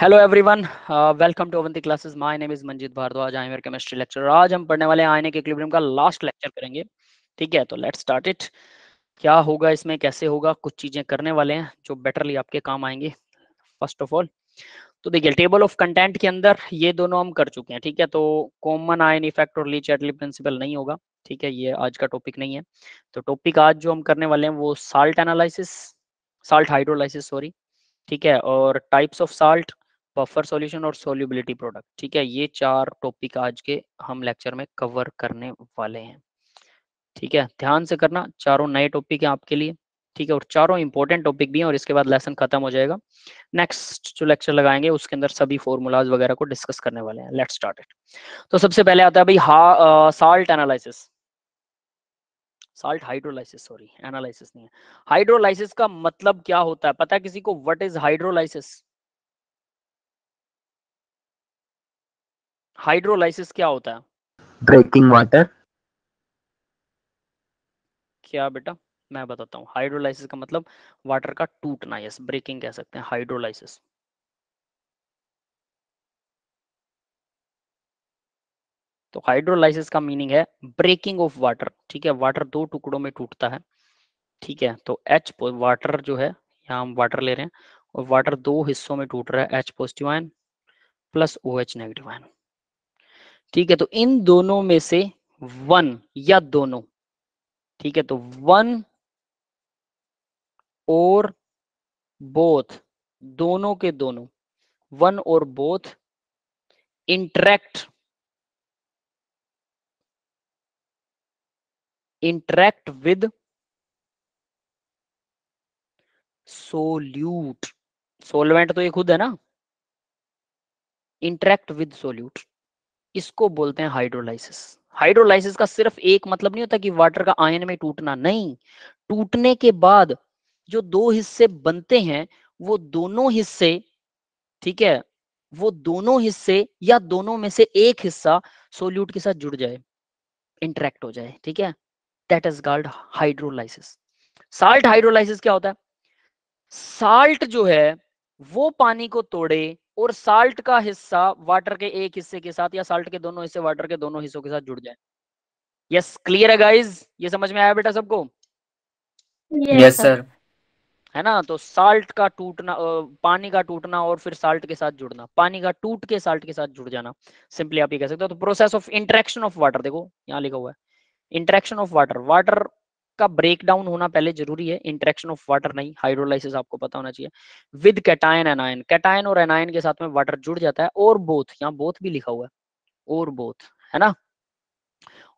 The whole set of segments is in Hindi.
Hello everyone welcome to Avanti classes my name is Manjeet Bhardwaj I am chemistry lecture आज हम पढ़ने वाले के इक्विलिब्रियम का लास्ट लेक्चर करेंगे ठीक है तो लेट्स स्टार्ट इट क्या होगा इसमें कैसे होगा कुछ चीजें करने वाले हैं जो बेटरली आपके काम आएंगे फर्स्ट ऑफ ऑल तो देखिए टेबल ऑफ कंटेंट के अंदर ये दोनों हम कर चुके हैं ठीक है तो कॉमन आयन इफेक्ट और लीच एटली प्रिंसिपल नहीं होगा ठीक है ये आज का टॉपिक नहीं है तो टॉपिक आज जो हम करने वाले हैं वो salt analysis salt hydrolysis sorry ठीक है और types of salt buffer solution और सोल्यूबिलिटी प्रोडक्ट ठीक है ये चार टॉपिक आज के हम लेक्चर में कवर करने वाले हैं ठीक है ध्यान से करना चारों नए टॉपिक हैं आपके लिए ठीक है और चारों इंपॉर्टेंट टॉपिक भी हैं और इसके बाद लेसन खत्म हो जाएगा नेक्स्ट जो लेक्चर लगाएंगे उसके अंदर सभी फॉर्मूलाज वगैरह को डिस्कस करने वाले हैं लेट्स स्टार्ट इट तो सबसे पहले आता है भाई हा salt analysis salt hydrolysis sorry analysis नहीं है हाइड्रोलाइसिस का मतलब क्या होता है पता है किसी को व्हाट इज हाइड्रोलाइसिस हाइड्रोलाइसिस क्या होता है ब्रेकिंग वाटर क्या बेटा मैं बताता हूँ हाइड्रोलाइसिस का मतलब वाटर का टूटना यस ब्रेकिंग कह सकते हैं हाइड्रोलाइसिस तो हाइड्रोलाइसिस का मीनिंग है ब्रेकिंग ऑफ वाटर ठीक है वाटर दो टुकड़ों में टूटता है ठीक है तो एच वाटर जो है यहाँ हम वाटर ले रहे हैं और वाटर दो हिस्सों में टूट रहा है H positive ion plus O H negative ion ठीक है तो इन दोनों में से वन या दोनों ठीक है तो वन और बोथ दोनों के दोनों वन और both interact interact with solute solvent तो ये खुद है ना इंटरेक्ट विद सोल्यूट इसको बोलते हैं हाइड्रोलाइसिस हाइड्रोलाइसिस का सिर्फ एक मतलब नहीं होता कि वाटर का आयन में टूटना नहीं टूटने के बाद जो दो हिस्से बनते हैं वो दोनों हिस्से ठीक है वो दोनों हिस्से या दोनों में से एक हिस्सा सोल्यूट के साथ जुड़ जाए इंटरेक्ट हो जाए ठीक है that is called hydrolysis salt hydrolysis क्या होता है साल्ट जो है वो पानी को तोड़े और साल्ट का हिस्सा वाटर के एक हिस्से के साथ या साल्ट के दोनों हिस्से वाटर के दोनों हिस्सों के साथ जुड़ जाए यस क्लियर है गाइज ये समझ में आया बेटा सबको यस सर है ना तो साल्ट का टूटना पानी का टूटना और फिर साल्ट के साथ जुड़ना पानी का टूट के साल्ट के साथ जुड़ जाना सिंपली आप ये कह सकते हो तो process of interaction of water देखो यहाँ लिखा हुआ है इंटरेक्शन ऑफ वाटर वाटर का ब्रेकडाउन होना पहले जरूरी है इंट्रेक्शन ऑफ वाटर नहीं हाइड्रोलाइसिस आपको पता होना चाहिए विद कैटायन एनायन कैटायन और एनायन के साथ में वाटर जुड़ जाता है और बोथ यहाँ बोथ भी लिखा हुआ है और बोथ है ना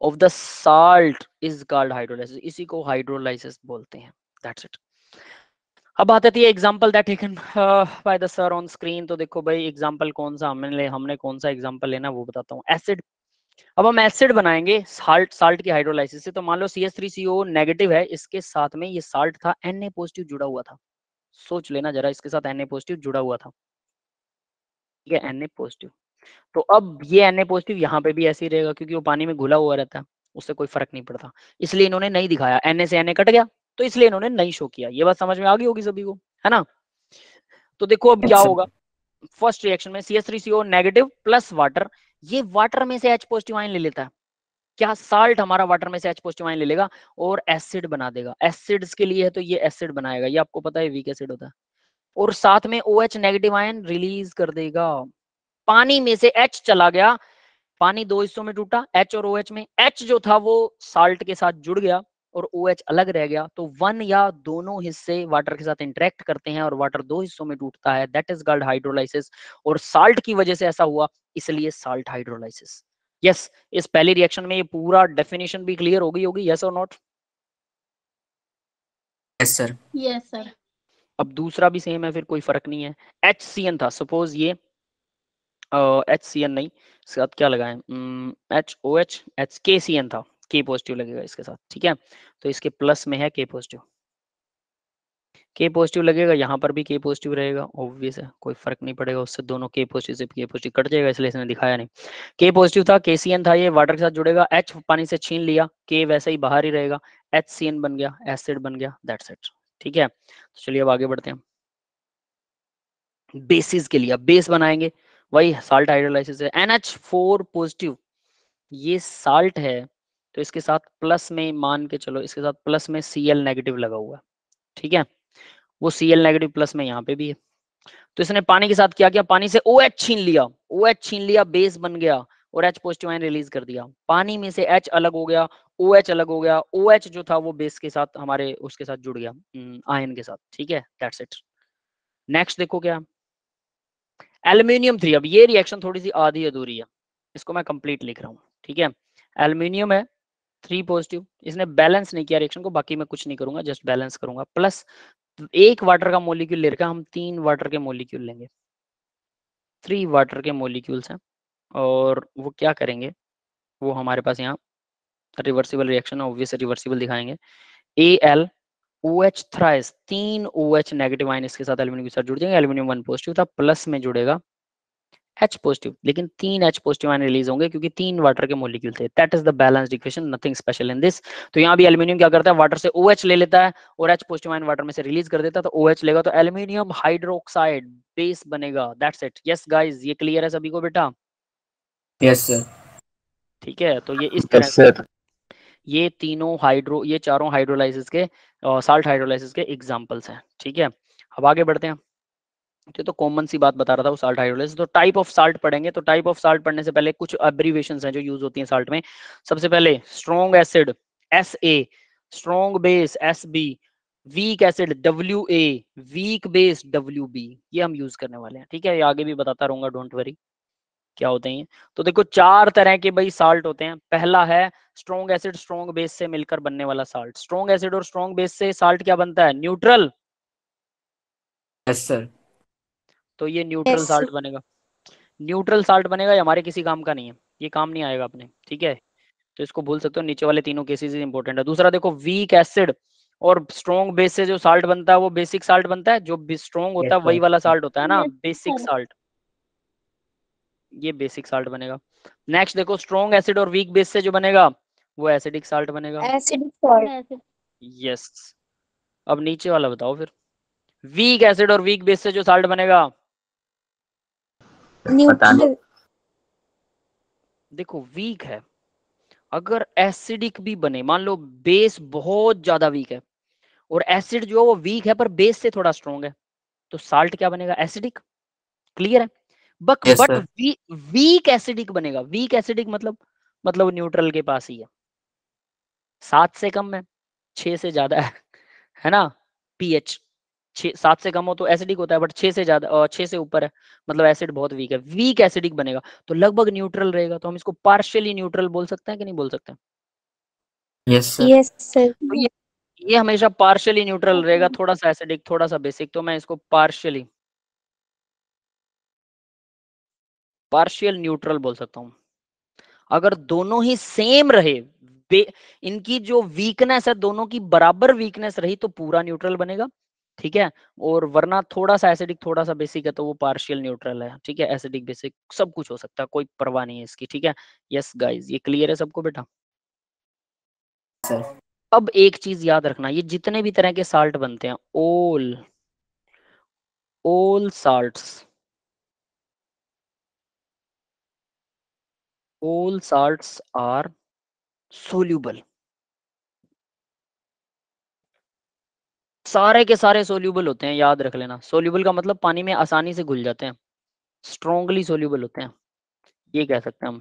of the salt is called hydrolysis इसी को हाइड्रोलाइसिस बोलते हैं दैट्स इट अब आते थे example that by the sir on screen तो देखो भाई एग्जाम्पल कौन सा हमने हमने कौन सा एग्जाम्पल लेना वो बताता हूँ एसिड अब हम एसिड बनाएंगे साल्ट साल्ट की हाइड्रोलाइसिस से तो मान लो C S three C O negative है इसके साथ में ये साल्ट था एन ए पॉजिटिव जुड़ा हुआ था सोच लेना जरा इसके साथ एन ए पॉजिटिव जुड़ा हुआ था ठीक है एन ए पॉजिटिव तो अब ये एन ए पॉजिटिव यहाँ पे भी ऐसे ही रहेगा क्योंकि वो पानी में घुला हुआ रहता है उससे कोई फर्क नहीं पड़ता इसलिए इन्होंने नहीं दिखाया एन ए से एन ए कट गया तो इसलिए इन्होंने नहीं शो किया ये बात समझ में आ गई होगी सभी को है ना तो देखो अब क्या अच्छा। होगा फर्स्ट रिएक्शन में C S three C O negative plus water ये वाटर में से एच पॉजिटिव आयन ले लेता है क्या साल्ट हमारा वाटर में से एच पॉजिटिव आयन ले लेगा और एसिड बना देगा एसिड्स के लिए है तो ये एसिड बनाएगा ये आपको पता है वीक एसिड होता है और साथ में O H negative ion release कर देगा पानी में से एच चला गया पानी दो हिस्सों में टूटा एच और ओ OH एच में एच जो था वो साल्ट के साथ जुड़ गया और ओ OH अलग रह गया तो वन या दोनों हिस्से वाटर के साथ इंटरेक्ट करते हैं और वाटर दो हिस्सों में टूटता है दैट इज गर्ल्ड हाइड्रोलाइसिस और साल्ट की वजह से ऐसा हुआ इसलिए साल्ट हाइड्रोलाइसिस यस इस पहले रिएक्शन में ये पूरा डेफिनेशन भी क्लियर हो गई होगी यस और not yes sir yes sir अब दूसरा भी सेम है फिर कोई फर्क नहीं है एच सी एन था सपोज ये एच सी एन नहीं इसके साथ क्या लगाए एच ओ एच एच के सी एन था के पॉजिटिव लगेगा इसके साथ ठीक है तो इसके प्लस में है के पॉजिटिव के पॉजिटिव लगेगा यहाँ पर भी के पॉजिटिव रहेगा ऑब्वियस है कोई फर्क नहीं पड़ेगा उससे दोनों के पॉजिटिव से के पॉजिटिव कट जाएगा इसलिए इसने दिखाया नहीं के पॉजिटिव था के था ये वाटर के साथ जुड़ेगा एच पानी से छीन लिया के वैसे ही बाहर ही रहेगा एच बन गया एसिड बन गया दैट्स इट ठीक है तो चलिए अब आगे बढ़ते हैं बेसिस के लिए बेस बनाएंगे वही साल्ट हाइड्रोलाइसिस है एनएच फोर पॉजिटिव ये साल्ट है तो इसके साथ प्लस में मान के चलो इसके साथ प्लस में सी एल नेगेटिव लगा हुआ है ठीक है वो सी एल नेगेटिव प्लस में यहाँ पे भी है तो इसने पानी के साथ क्या किया पानी से ओ एच छीन लिया ओ एच छीन लिया बेस बन गया और एच पॉजिटिव आयन रिलीज कर दिया पानी में से एच अलग हो गया ओ एच अलग हो गया ओ एच जो था वो बेस के साथ हमारे उसके साथ जुड़ गया आयन हम्म, के साथ ठीक है दैट्स इट नेक्स्ट देखो क्या एल्यूमिनियम थ्री अब ये रिएक्शन थोड़ी सी आधी अधूरी है इसको मैं कंप्लीट लिख रहा हूँ ठीक है एल्यूमिनियम है थ्री पॉजिटिव इसने बैलेंस नहीं किया रिएक्शन को बाकी मैं कुछ नहीं करूंगा जस्ट बैलेंस करूंगा प्लस एक वाटर का मोलिक्यूल ले रखा हम तीन वाटर के मोलिक्यूल लेंगे थ्री वाटर के मोलिक्यूल्स हैं और वो क्या करेंगे वो हमारे पास यहाँ रिवर्सिबल रिएक्शन ऑब्वियस रिवर्सिबल दिखाएंगे A L O H thrice तीन ओ एच नेगेटिव आइन इसके साथ एल्यूमिनियम के साथ जुड़ जाएंगे एल्यूमिनियम वन पॉजिटिव था प्लस में जुड़ेगा एच पॉजिटिव लेकिन तीन एच पॉजिटिव आने रिलीज होंगे क्योंकि तीन वाटर के मोलिक्यूल थे that is the balance equation nothing special in this तो यहाँ भी एल्यूमिनियम क्या करता है वाटर से ओएच OH ले लेता है और एच पॉजिटिव आयन वाटर में से रिलीज कर देता है तो ओएच OH लेगा तो एल्यूमिनियम हाइड्रोक्साइड बेस बनेगा दैट्स इट यस गाइस ये क्लियर है सभी को बेटा यस सर ठीक है तो ये इस तरह yes, ये तीनों हाइड्रो ये चारों हाइड्रोलाइसिस के साल्ट हाइड्रोलाइसिस के एग्जांपल्स हैं ठीक है अब आगे बढ़ते हैं तो, तो कॉमन सी बात बता रहा था वो साल्ट तो टाइप ऑफ साल्ट पढ़ेंगे तो टाइप ऑफ साल्ट पढ़ने से पहले कुछ अब्रीवेशन हैं जो यूज होती हैं साल्ट में सबसे पहले strong acid S A strong base S B weak acid W A weak base W B ये हम यूज करने वाले हैं ठीक है ये आगे भी बताता रहूंगा डोंट वरी क्या होते हैं तो देखो चार तरह के भाई साल्ट होते हैं पहला है स्ट्रॉन्ग एसिड स्ट्रॉन्ग बेस से मिलकर बनने वाला साल्ट स्ट्रॉन्ग एसिड और स्ट्रॉन्ग बेस से साल्ट क्या बनता है न्यूट्रल यस सर तो ये न्यूट्रल साल्ट बनेगा न्यूट्रल साल्ट बनेगा ये हमारे किसी काम का नहीं है ये काम नहीं आएगा अपने ठीक है तो इसको भूल सकते हो नीचे वाले तीनों केसेस इंपॉर्टेंट है दूसरा देखो वीक एसिड और स्ट्रॉन्ग बेस से जो साल्ट बनता है वो बेसिक साल्ट बनता है जो स्ट्रॉन्ग होता है वही वाला साल्ट होता है ना बेसिक साल्ट ये बेसिक साल्ट बनेगा नेक्स्ट देखो स्ट्रॉन्ग एसिड और वीक बेस से जो बनेगा वो एसिडिक साल्ट बनेगा एसिडिक साल्ट यस अब नीचे वाला बताओ फिर वीक एसिड और वीक बेस से जो साल्ट बनेगा देखो वीक है अगर एसिडिक भी बने मान लो बेस बहुत ज्यादा वीक है और एसिड जो है वो वीक है पर बेस से थोड़ा स्ट्रॉन्ग है तो साल्ट क्या बनेगा एसिडिक क्लियर है but yes, but we, weak acidic बनेगा वीक एसिडिक मतलब मतलब न्यूट्रल के पास ही है सात से कम है छह से ज्यादा है है ना पीएच छः सात से कम हो तो एसिडिक होता है बट छह से ज्यादा छह से ऊपर है मतलब एसिड बहुत वीक है वीक एसिडिक बनेगा तो लगभग न्यूट्रल रहेगा तो हम इसको पार्शियली न्यूट्रल बोल सकते हैं कि नहीं बोल सकते यस यस सर ये हमेशा पार्शियली न्यूट्रल रहेगा थोड़ा सा एसिडिक थोड़ा सा बेसिक तो मैं इसको पार्शियली पार्शियल न्यूट्रल बोल सकता हूँ अगर दोनों ही सेम रहे इनकी जो वीकनेस है दोनों की बराबर वीकनेस रही तो पूरा न्यूट्रल बनेगा ठीक है और वरना थोड़ा सा एसिडिक थोड़ा सा बेसिक है तो वो पार्शियल न्यूट्रल है ठीक है एसिडिक बेसिक सब कुछ हो सकता है कोई परवाह नहीं है इसकी ठीक है यस गाइज ये क्लियर है सबको बेटा अब एक चीज याद रखना ये जितने भी तरह के साल्ट बनते हैं ओल ओल साल्ट ओल साल्ट आर सोल्यूबल सारे के सारे सोल्यूबल होते हैं याद रख लेना सोल्यूबल का मतलब पानी में आसानी से घुल जाते हैं स्ट्रोंगली सोल्यूबल होते हैं ये कह सकते हैं हम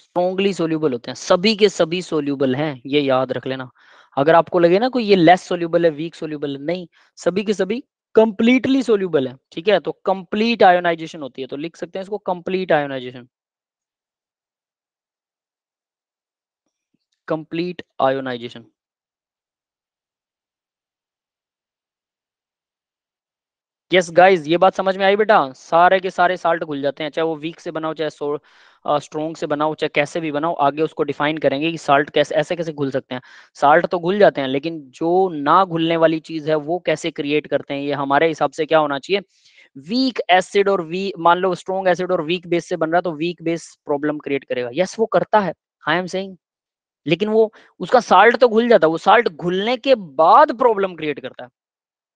स्ट्रोंगली सोल्यूबल होते हैं सभी के सभी सोल्यूबल हैं ये याद रख लेना अगर आपको लगे ना कोई ये लेस सोल्यूबल है वीक सोल्यूबल है नहीं सभी के सभी कंप्लीटली सोल्यूबल है ठीक है तो कंप्लीट आयोनाइजेशन होती है तो लिख सकते हैं इसको complete ionization complete ionization yes guys guys ये बात समझ में आई बेटा सारे के सारे साल्ट घुल जाते हैं चाहे वो वीक से बनाओ चाहे स्ट्रोंग से बनाओ चाहे कैसे भी बनाओ आगे उसको डिफाइन करेंगे कि साल्ट कैसे ऐसे कैसे घुल सकते हैं साल्ट तो घुल जाते हैं लेकिन जो ना घुलने वाली चीज है वो कैसे क्रिएट करते हैं ये हमारे हिसाब से क्या होना चाहिए वीक एसिड और वीक मान लो स्ट्रोंग एसिड और वीक बेस से बन रहा है तो वीक बेस प्रॉब्लम क्रिएट करेगा यस yes, वो करता है आई एम सेइंग लेकिन वो उसका साल्ट तो घुल जाता है वो साल्ट घुलने के बाद प्रॉब्लम क्रिएट करता है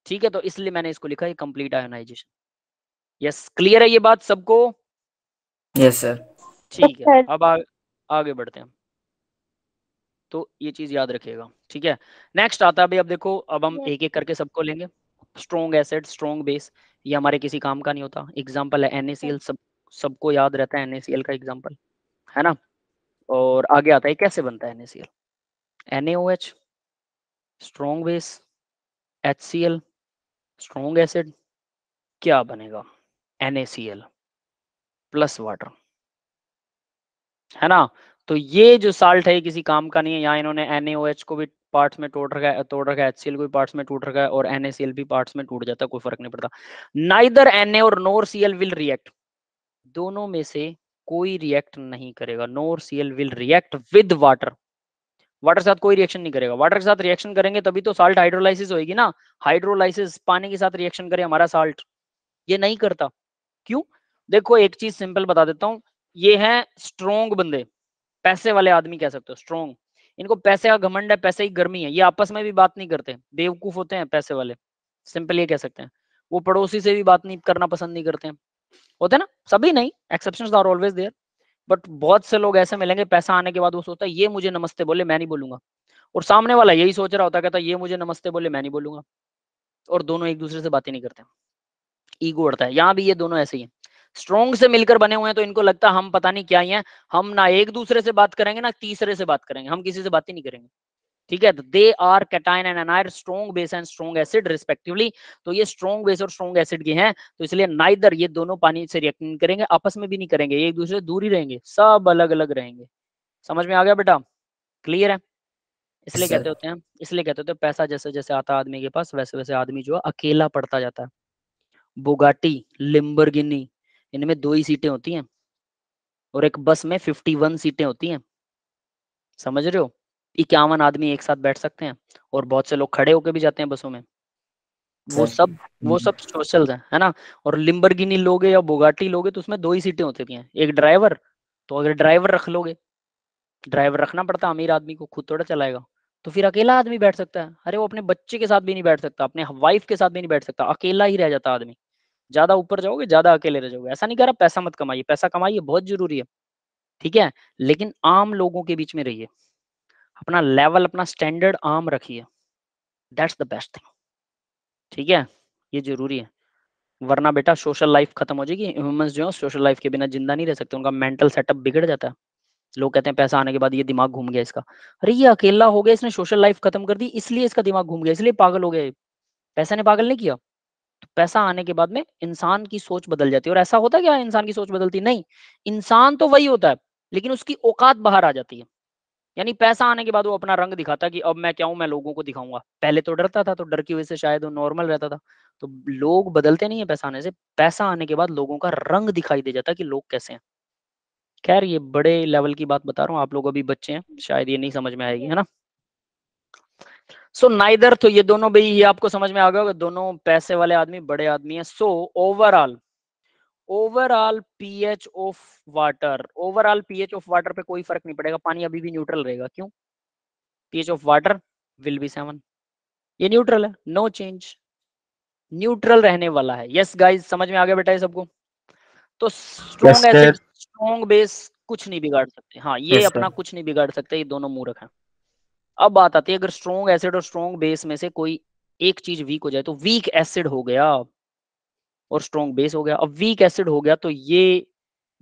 ठीक है तो इसलिए मैंने इसको लिखा है कंप्लीट आयोनाइजेशन यस क्लियर है ये बात सबको यस सर ठीक है अब आ, आगे बढ़ते हैं तो ये चीज याद रखिएगा ठीक है नेक्स्ट आता है अभी अब देखो अब हम एक एक करके सबको लेंगे स्ट्रॉन्ग एसेड स्ट्रॉन्ग बेस ये हमारे किसी काम का नहीं होता एग्जाम्पल है एनएसीएल सब सबको याद रहता है एनएसीएल का एग्जाम्पल है ना और आगे आता है कैसे बनता है N A C L N A O H strong base H C L strong acid क्या बनेगा NaCl प्लस वाटर है ना तो ये जो साल्ट है किसी काम का नहीं है यहाँ इन्होंने NaOH को भी पार्ट्स में टूट रखा है तोड़ रखा है HCl को भी पार्ट्स में टूट रखा है और NaCl भी पार्ट्स में टूट जाता है कोई फर्क नहीं पड़ता नाइदर Na और नोर Cl विल रिएक्ट दोनों में से कोई रिएक्ट नहीं करेगा nor Cl will react with water water के साथ कोई रिएक्शन नहीं करेगा वाटर के साथ रिएक्शन करेंगे तभी तो साल्ट हाइड्रोलाइसिस होगी ना हाइड्रोलाइसिस पानी के साथ रिएक्शन करे हमारा साल्ट ये नहीं करता क्यों देखो एक चीज सिंपल बता देता हूँ ये है स्ट्रोंग बंदे पैसे वाले आदमी कह सकते हो स्ट्रोंग इनको पैसे का घमंड है पैसे की गर्मी है ये आपस में भी बात नहीं करते बेवकूफ होते हैं पैसे वाले सिंपल ये कह सकते हैं वो पड़ोसी से भी बात नहीं करना पसंद नहीं करते हैं होते ना सभी नहीं exception are always there but बहुत से लोग ऐसे मिलेंगे पैसा आने के बाद वो सोचता है ये मुझे नमस्ते बोले मैं नहीं बोलूंगा और सामने वाला यही सोच रहा होता कहता ये मुझे नमस्ते बोले मैं नहीं बोलूंगा और दोनों एक दूसरे से बातें नहीं करते ईगो उड़ता है यहाँ भी ये दोनों ऐसे ही है स्ट्रोंग से मिलकर बने हुए हैं तो इनको लगता है हम पता नहीं क्या ही है हम ना एक दूसरे से बात करेंगे ना तीसरे से बात करेंगे हम किसी से बात ही नहीं करेंगे ठीक है they are cation and anion strong base and strong acid respectively तो ये स्ट्रॉन्ग बेस और स्ट्रॉन्ग एसिड के हैं तो इसलिए नाइदर ये दोनों पानी से रिएक्ट नहीं करेंगे आपस में भी नहीं करेंगे एक दूसरे दूर ही रहेंगे सब अलग अलग रहेंगे समझ में आ गया बेटा क्लियर है इसलिए कहते होते हैं इसलिए कहते होते हैं पैसा जैसे जैसे आता आदमी के पास वैसे वैसे आदमी जो है अकेला पड़ता जाता है बुगाटी लिम्बरगिनी इनमें दो ही सीटें होती हैं और एक बस में 51 सीटें होती हैं समझ रहे हो इक्यावन आदमी एक साथ बैठ सकते हैं और बहुत से लोग खड़े होके भी जाते हैं बसों में वो सब वो हम्म। सब सोशल है है ना और लिम्बरगिनी लोगे या बोगाटी लोगे तो उसमें दो ही सीटें होती हैं एक ड्राइवर तो अगर ड्राइवर रख लोगे ड्राइवर रखना पड़ता अमीर आदमी को खुद थोड़ा चलाएगा तो फिर अकेला आदमी बैठ सकता है अरे वो अपने बच्चे के साथ भी नहीं बैठ सकता अपने वाइफ के साथ भी नहीं बैठ सकता अकेला ही रह जाता आदमी ज्यादा ऊपर जाओगे ज्यादा अकेले रह जाओगे ऐसा नहीं कह रहा पैसा मत कमाइए पैसा कमाइए बहुत जरूरी है ठीक है लेकिन आम लोगों के बीच में रहिए अपना लेवल अपना स्टैंडर्ड आम रखिए दैट्स द बेस्ट थिंग ठीक है ये जरूरी है वरना बेटा सोशल लाइफ खत्म हो जाएगी ह्यूमंस जो है सोशल लाइफ के बिना जिंदा नहीं रह सकते उनका मेंटल सेटअप बिगड़ जाता है लोग कहते हैं पैसा आने के बाद ये दिमाग घूम गया इसका अरे ये अकेला हो गया इसने सोशल लाइफ खत्म कर दी इसलिए इसका दिमाग घूम गया इसलिए पागल हो गया पैसा ने पागल नहीं किया तो पैसा आने के बाद में इंसान की सोच बदल जाती है और ऐसा होता है क्या इंसान की सोच बदलती नहीं इंसान तो वही होता है लेकिन उसकी औकात बाहर आ जाती है यानी पैसा आने के बाद वो अपना रंग दिखाता कि अब मैं क्या हूं मैं लोगों को दिखाऊंगा पहले तो डरता था तो डर की वजह से शायद वो नॉर्मल रहता था तो लोग बदलते नहीं है पैसा आने से पैसा आने के बाद लोगों का रंग दिखाई दे जाता कि लोग कैसे हैं खैर ये बड़े लेवल की बात बता रहा हूँ आप लोग अभी बच्चे हैं शायद ये नहीं समझ में आएगी है ना सो so, नाइदर तो ये दोनों भाई ये आपको समझ में आ गया होगा दोनों पैसे वाले आदमी बड़े आदमी है so overall overall pH of water overall pH of water पे कोई फर्क नहीं पड़ेगा पानी अभी भी न्यूट्रल रहेगा क्यों pH of water will be seven ये न्यूट्रल है नो चेंज न्यूट्रल रहने वाला है यस yes, गाइस समझ में आ गया बेटा ये सबको तो स्ट्रॉन्ग एसिड स्ट्रॉन्ग बेस कुछ नहीं बिगाड़ सकते हाँ ये yes, अपना कुछ नहीं बिगाड़ सकते ये दोनों मूर्ख है अब बात आती है अगर स्ट्रॉन्ग एसिड और स्ट्रॉन्ग बेस में से कोई एक चीज वीक हो जाए तो वीक एसिड हो गया और स्ट्रॉन्ग बेस हो गया अब वीक एसिड हो गया तो ये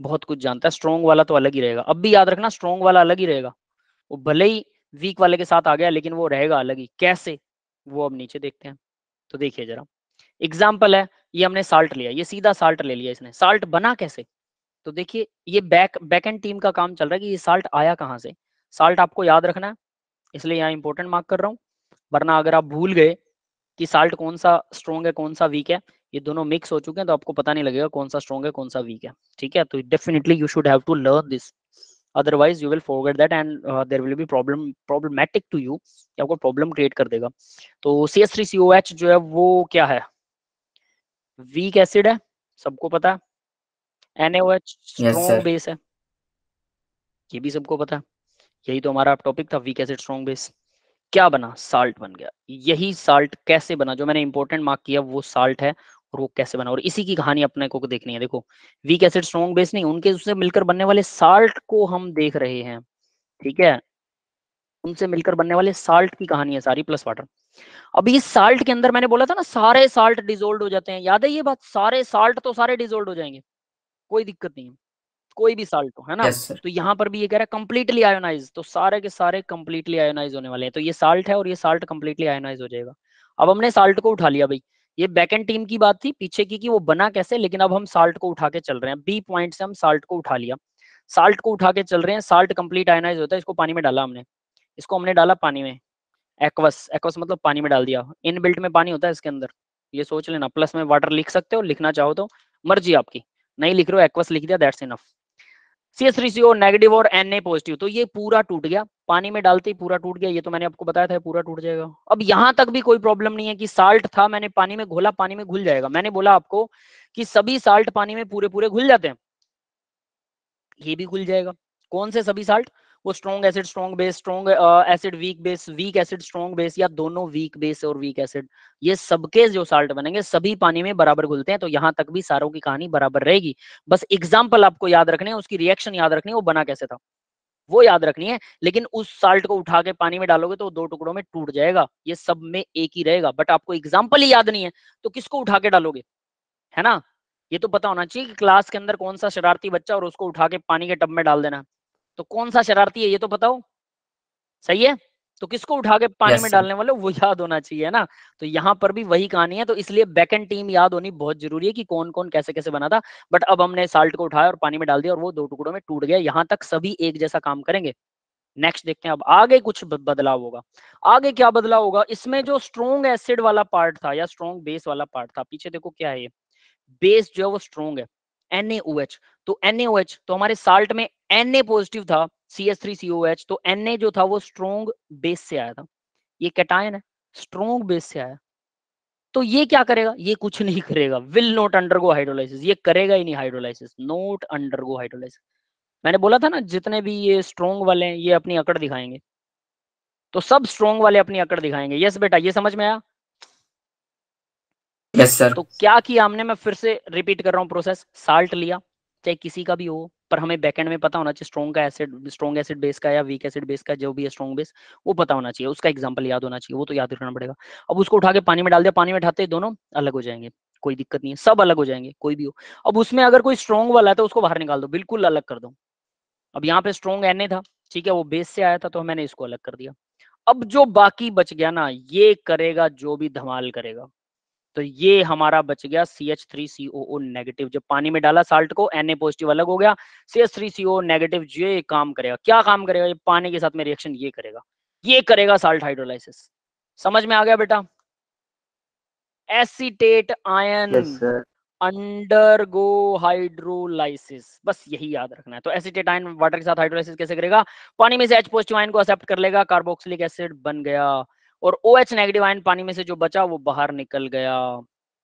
बहुत कुछ जानता है स्ट्रॉन्ग वाला तो अलग ही रहेगा अब भी याद रखना स्ट्रॉन्ग वाला अलग ही रहेगा वो भले ही वीक वाले के साथ आ गया लेकिन वो रहेगा अलग ही कैसे वो अब नीचे देखते हैं तो देखिए जरा एग्जाम्पल है ये हमने साल्ट लिया ये सीधा साल्ट ले लिया इसने साल्ट बना कैसे तो देखिए ये बैक बैक एंड टीम का काम चल रहा है कि ये साल्ट आया कहाँ से साल्ट आपको याद रखना है इसलिए यहाँ इंपॉर्टेंट मार्क कर रहा हूँ वरना अगर आप भूल गए कि साल्ट कौन सा स्ट्रॉन्ग है कौन सा वीक है ये दोनों मिक्स हो चुके हैं तो आपको पता नहीं लगेगा कौन सा स्ट्रॉन्ग है कौन सा वीक है ठीक है तो definitely you should have to learn this otherwise you will forget that and there will be problem problematic to you आपको प्रॉब्लम क्रिएट कर देगा तो C S three C O H जो है वो क्या है वीक एसिड है सबको पता है एनएओएच स्ट्रॉन्ग बेस है ये भी सबको पता है यही तो हमारा टॉपिक था वीक एसिड स्ट्रॉन्ग बेस क्या बना साल्ट बन गया यही साल्ट कैसे बना जो मैंने इंपॉर्टेंट मार्क किया वो साल्ट है और वो कैसे बना और इसी की कहानी अपने को देखनी है देखो वीक एसिड स्ट्रॉन्ग बेस नहीं उनके उससे मिलकर बनने वाले साल्ट को हम देख रहे हैं ठीक है उनसे मिलकर बनने वाले साल्ट की कहानी है सारी प्लस वाटर अब इस साल्ट के अंदर मैंने बोला था ना सारे साल्ट डिजोल्व हो जाते हैं याद है ये बात सारे साल्ट तो सारे डिजोल्व हो जाएंगे कोई दिक्कत नहीं है कोई भी साल्ट हो है ना yes, तो यहाँ पर भी ये कह रहा है कंप्लीटली आयोनाइज तो सारे के सारे कंप्लीटली आयोनाइज होने वाले हैं तो ये साल्ट है और ये साल्ट कंप्लीटली आयोनाइज हो जाएगा अब हमने साल्ट को उठा लिया भाई ये बैक एंड टीम की बात थी पीछे की कि वो बना कैसे लेकिन अब हम साल्ट को उठा के चल रहे हैं बी पॉइंट से हम साल्ट को उठा लिया साल्ट को उठा के चल रहे हैं साल्ट कंप्लीट आयनाइज होता है इसको पानी में डाला हमने इसको हमने डाला पानी में एक्वस एक्वस मतलब पानी में डाल दिया इन बिल्ट में पानी होता है इसके अंदर ये सोच लेना प्लस में वाटर लिख सकते हो लिखना चाहो तो मर्जी आपकी नहीं लिख रहे हो एक्वस लिख दिया दैट्स इनफ CH3CO नेगेटिव और एन ए पॉजिटिव तो ये पूरा टूट गया पानी में डालते ही पूरा टूट गया ये तो मैंने आपको बताया था पूरा टूट जाएगा अब यहां तक भी कोई प्रॉब्लम नहीं है कि साल्ट था मैंने पानी में घोला पानी में घुल जाएगा मैंने बोला आपको कि सभी साल्ट पानी में पूरे पूरे घुल जाते हैं ये भी घुल जाएगा कौन से सभी साल्ट वो strong acid strong base strong acid weak base weak acid strong base या दोनों वीक बेस और वीक एसिड ये सबके जो साल्ट बनेंगे सभी पानी में बराबर घुलते हैं तो यहाँ तक भी सारों की कहानी बराबर रहेगी बस एग्जाम्पल आपको याद रखने उसकी रिएक्शन याद रखनी वो बना कैसे था वो याद रखनी है लेकिन उस साल्ट को उठा के पानी में डालोगे तो दो टुकड़ों में टूट जाएगा ये सब में एक ही रहेगा बट आपको एग्जाम्पल ही याद नहीं है तो किसको उठा के डालोगे है ना ये तो पता होना चाहिए कि क्लास के अंदर कौन सा शरारती बच्चा और उसको उठा के पानी के टब में डाल देना तो कौन सा शरारती है ये तो बताओ सही है तो किसको उठा के पानी yes, में डालने वाले वो याद होना चाहिए ना तो यहाँ पर भी वही कहानी है तो इसलिए बैक एंड टीम याद होनी बहुत जरूरी है कि कौन कौन कैसे कैसे बना था बट अब हमने साल्ट को उठाया और पानी में डाल दिया और वो दो टुकड़ों में टूट गया यहाँ तक सभी एक जैसा काम करेंगे नेक्स्ट देखते हैं अब आगे कुछ बदलाव होगा आगे क्या बदलाव होगा इसमें जो स्ट्रोंग एसिड वाला पार्ट था या स्ट्रोंग बेस वाला पार्ट था पीछे देखो क्या है बेस जो है वो स्ट्रोंग है एच तो एच तो हमारे साल्ट में ए पॉजिटिव था सी एस थ्री एच तो ए जो था वो स्ट्रोंग बेस से आया था ये कैटायन है स्ट्रोंग बेस से आया तो ये क्या करेगा ये कुछ नहीं करेगा विल नॉट गो हाइड्रोलाइसिस ये करेगा ही नहीं हाइड्रोलाइसिस नॉट गो हाइड्रोलाइसिस मैंने बोला था ना जितने भी ये स्ट्रोंग वाले हैं ये अपनी अकड़ दिखाएंगे तो सब स्ट्रोंग वाले अपनी अकड़ दिखाएंगे यस बेटा ये समझ में आया yes, sir. तो क्या किया हमने मैं फिर से रिपीट कर रहा हूँ प्रोसेस साल्ट लिया चाहे किसी का भी हो पर हमें बैकेंड में पता होना चाहिए स्ट्रॉन्ग का एसिड स्ट्रॉन्ग एसिड बेस का या वीक एसिड बेस का जो भी है स्ट्रॉन्ग बेस वो पता होना चाहिए उसका एग्जाम्पल याद होना चाहिए वो तो याद रखना पड़ेगा अब उसको उठा के पानी में डाल दिया पानी में उठाते दोनों अलग हो जाएंगे कोई दिक्कत नहीं है सब अलग हो जाएंगे कोई भी हो अब उसमें अगर कोई स्ट्रॉन्ग वाला है तो उसको बाहर निकाल दो बिल्कुल अलग कर दो अब यहाँ पे स्ट्रॉन्ग एन था ठीक है वो बेस से आया था तो मैंने इसको अलग कर दिया अब जो बाकी बच गया ना ये करेगा जो भी धमाल करेगा तो ये हमारा बच गया C H three C O O negative जब पानी में डाला साल्ट को एन ए पॉजिटिव अलग हो गया C H three C O negative ये काम करेगा क्या काम करेगा ये पानी के साथ में रिएक्शन ये करेगा ये करेगा साल्ट हाइड्रोलाइसिस समझ में आ गया बेटा एसिटेट आयन गो हाइड्रोलाइसिस बस यही याद रखना है तो एसिटेट आयन वाटर के साथ हाइड्रोलाइसिस कैसे करेगा पानी में से एच पॉजिटिव आयन को एक्सेप्ट कर लेगा कार्बोक्सिलिक एसिड बन गया और ओ OH नेगेटिव आयन पानी में से जो बचा वो बाहर निकल गया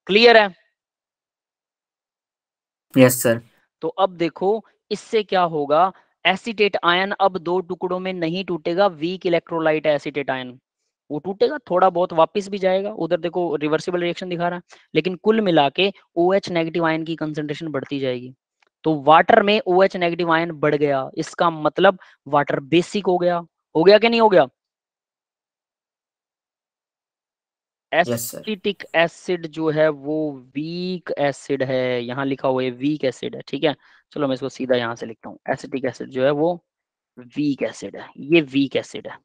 क्लियर है यस सर तो अब देखो इससे क्या होगा एसिटेट आयन अब दो टुकड़ों में नहीं टूटेगा वीक इलेक्ट्रोलाइट एसिटेट आयन वो टूटेगा थोड़ा बहुत वापस भी जाएगा उधर देखो रिवर्सिबल रिएक्शन दिखा रहा है लेकिन कुल मिला के ओ OH नेगेटिव आयन की कंसेंट्रेशन बढ़ती जाएगी तो वाटर में ओ OH नेगेटिव आयन बढ़ गया इसका मतलब वाटर बेसिक हो गया हो गया कि नहीं हो गया एसिटिक एसिड जो है वो वीक एसिड है यहाँ लिखा हुआ है वीक एसिड है ठीक है चलो मैं इसको सीधा यहाँ से लिखता हूँ एसिटिक एसिड जो है वो वीक एसिड है ये वीक एसिड है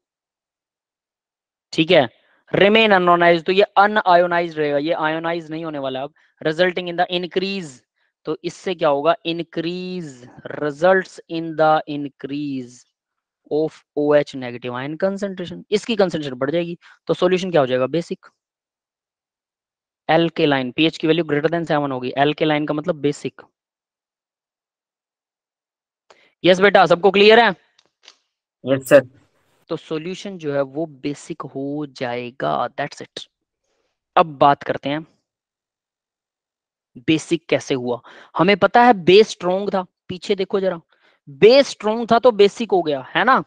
ठीक है रिमेन अनोनाइज तो ये अन आयोनाइज रहेगा ये आयोनाइज नहीं होने वाला अब रिजल्टिंग इन द इनक्रीज तो इससे क्या होगा increase result in the increase of O H negative ion concentration इसकी कंसेंट्रेशन बढ़ जाएगी तो सोल्यूशन क्या हो जाएगा basic alkaline pH की वैल्यू ग्रेटर देन सेवन होगी एल के लाइन का मतलब बेसिक यस yes, बेटा सबको क्लियर है यस yes, सर तो सॉल्यूशन जो है वो बेसिक हो जाएगा दैट्स इट अब बात करते हैं बेसिक कैसे हुआ हमें पता है बेस स्ट्रोंग था पीछे देखो जरा बेस स्ट्रोंग था तो बेसिक हो गया है ना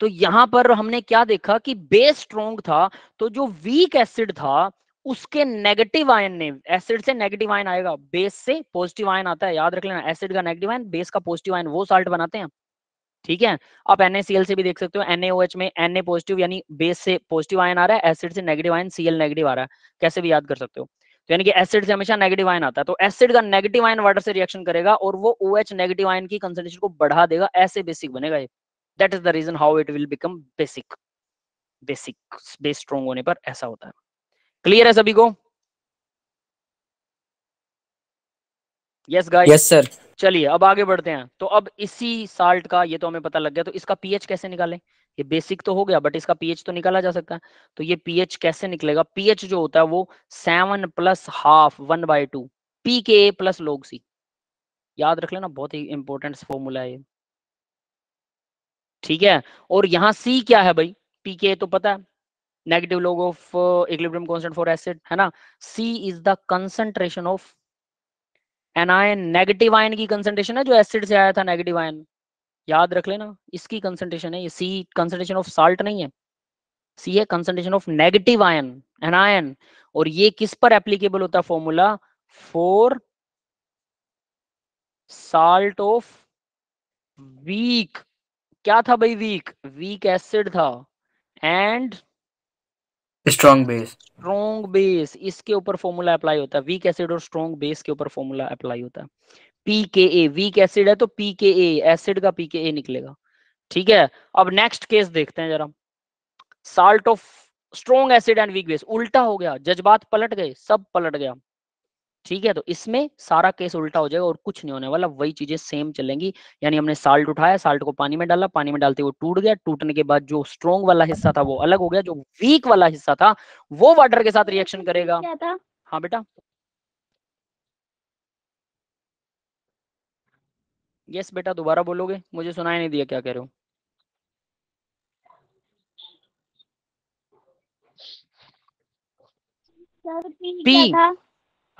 तो यहां पर हमने क्या देखा कि बेस स्ट्रोंग था तो जो वीक एसिड था उसके नेगेटिव आयन ने एसिड से नेगेटिव आयन आएगा बेस से पॉजिटिव आयन आता है याद रख लेना एसिड का नेगेटिव आयन बेस का पॉजिटिव आयन वो साल्ट बनाते हैं ठीक है आप NaCl से भी देख सकते हो NaOH में Na पॉजिटिव यानी बेस से पॉजिटिव आयन आ रहा है एसिड से नेगेटिव आयन Cl नेगेटिव आ रहा है कैसे भी याद कर सकते हो तो यानी कि एसिड से हमेशा नेगेटिव आयन आता है तो एसिड का नेगेटिव आयन वाटर से रिएक्शन करेगा और वो OH नेगेटिव आयन की कंसंट्रेशन को बढ़ा देगा ऐसे बेसिक बनेगा ये that is the reason how it will become basic basic base strong होने पर ऐसा होता है क्लियर है सभी को यस गाइस यस सर चलिए अब आगे बढ़ते हैं तो अब इसी साल्ट का ये तो हमें पता लग गया तो इसका पीएच कैसे निकालें ये बेसिक तो हो गया बट इसका पीएच तो निकाला जा सकता है तो ये पीएच कैसे निकलेगा पीएच जो होता है वो seven plus half one by two P K A plus log सी याद रख लेना बहुत ही इंपॉर्टेंट फॉर्मूला है ठीक है और यहाँ सी क्या है भाई पी के तो पता है negative log of equilibrium constant for acid है ना C is the concentration of anion negative ion की कंसंट्रेशन है जो एसिड से आया था नेगेटिव आयन याद रख लेना इसकी कंसंट्रेशन है ये सी कंसंट्रेशन ऑफ साल्ट नहीं है सी है concentration of negative ion anion और ये किस पर एप्लीकेबल होता formula for salt of weak क्या था भाई वीक वीक एसिड था and strong base strong base इसके ऊपर फॉर्मूला अप्लाई होता है वीक एसिड और स्ट्रॉन्ग बेस के ऊपर फॉर्मूला अप्लाई होता है पीकेए वीक एसिड है तो पीकेए एसिड का पीकेए निकलेगा ठीक है अब नेक्स्ट केस देखते हैं जरा salt of strong acid and weak base उल्टा हो गया जज्बात पलट गए सब पलट गया ठीक है तो इसमें सारा केस उल्टा हो जाएगा और कुछ नहीं होने वाला वही चीजें सेम चलेंगी यानी हमने साल्ट उठाया साल्ट को पानी में डाला पानी में डालते वो टूट गया टूटने के बाद जो स्ट्रॉन्ग वाला हिस्सा था वो अलग हो गया जो वीक वाला हिस्सा था वो वाटर के साथ रिएक्शन करेगा हाँ बेटा यस बेटा दोबारा बोलोगे मुझे सुनाई नहीं दिया क्या कह रहे हो P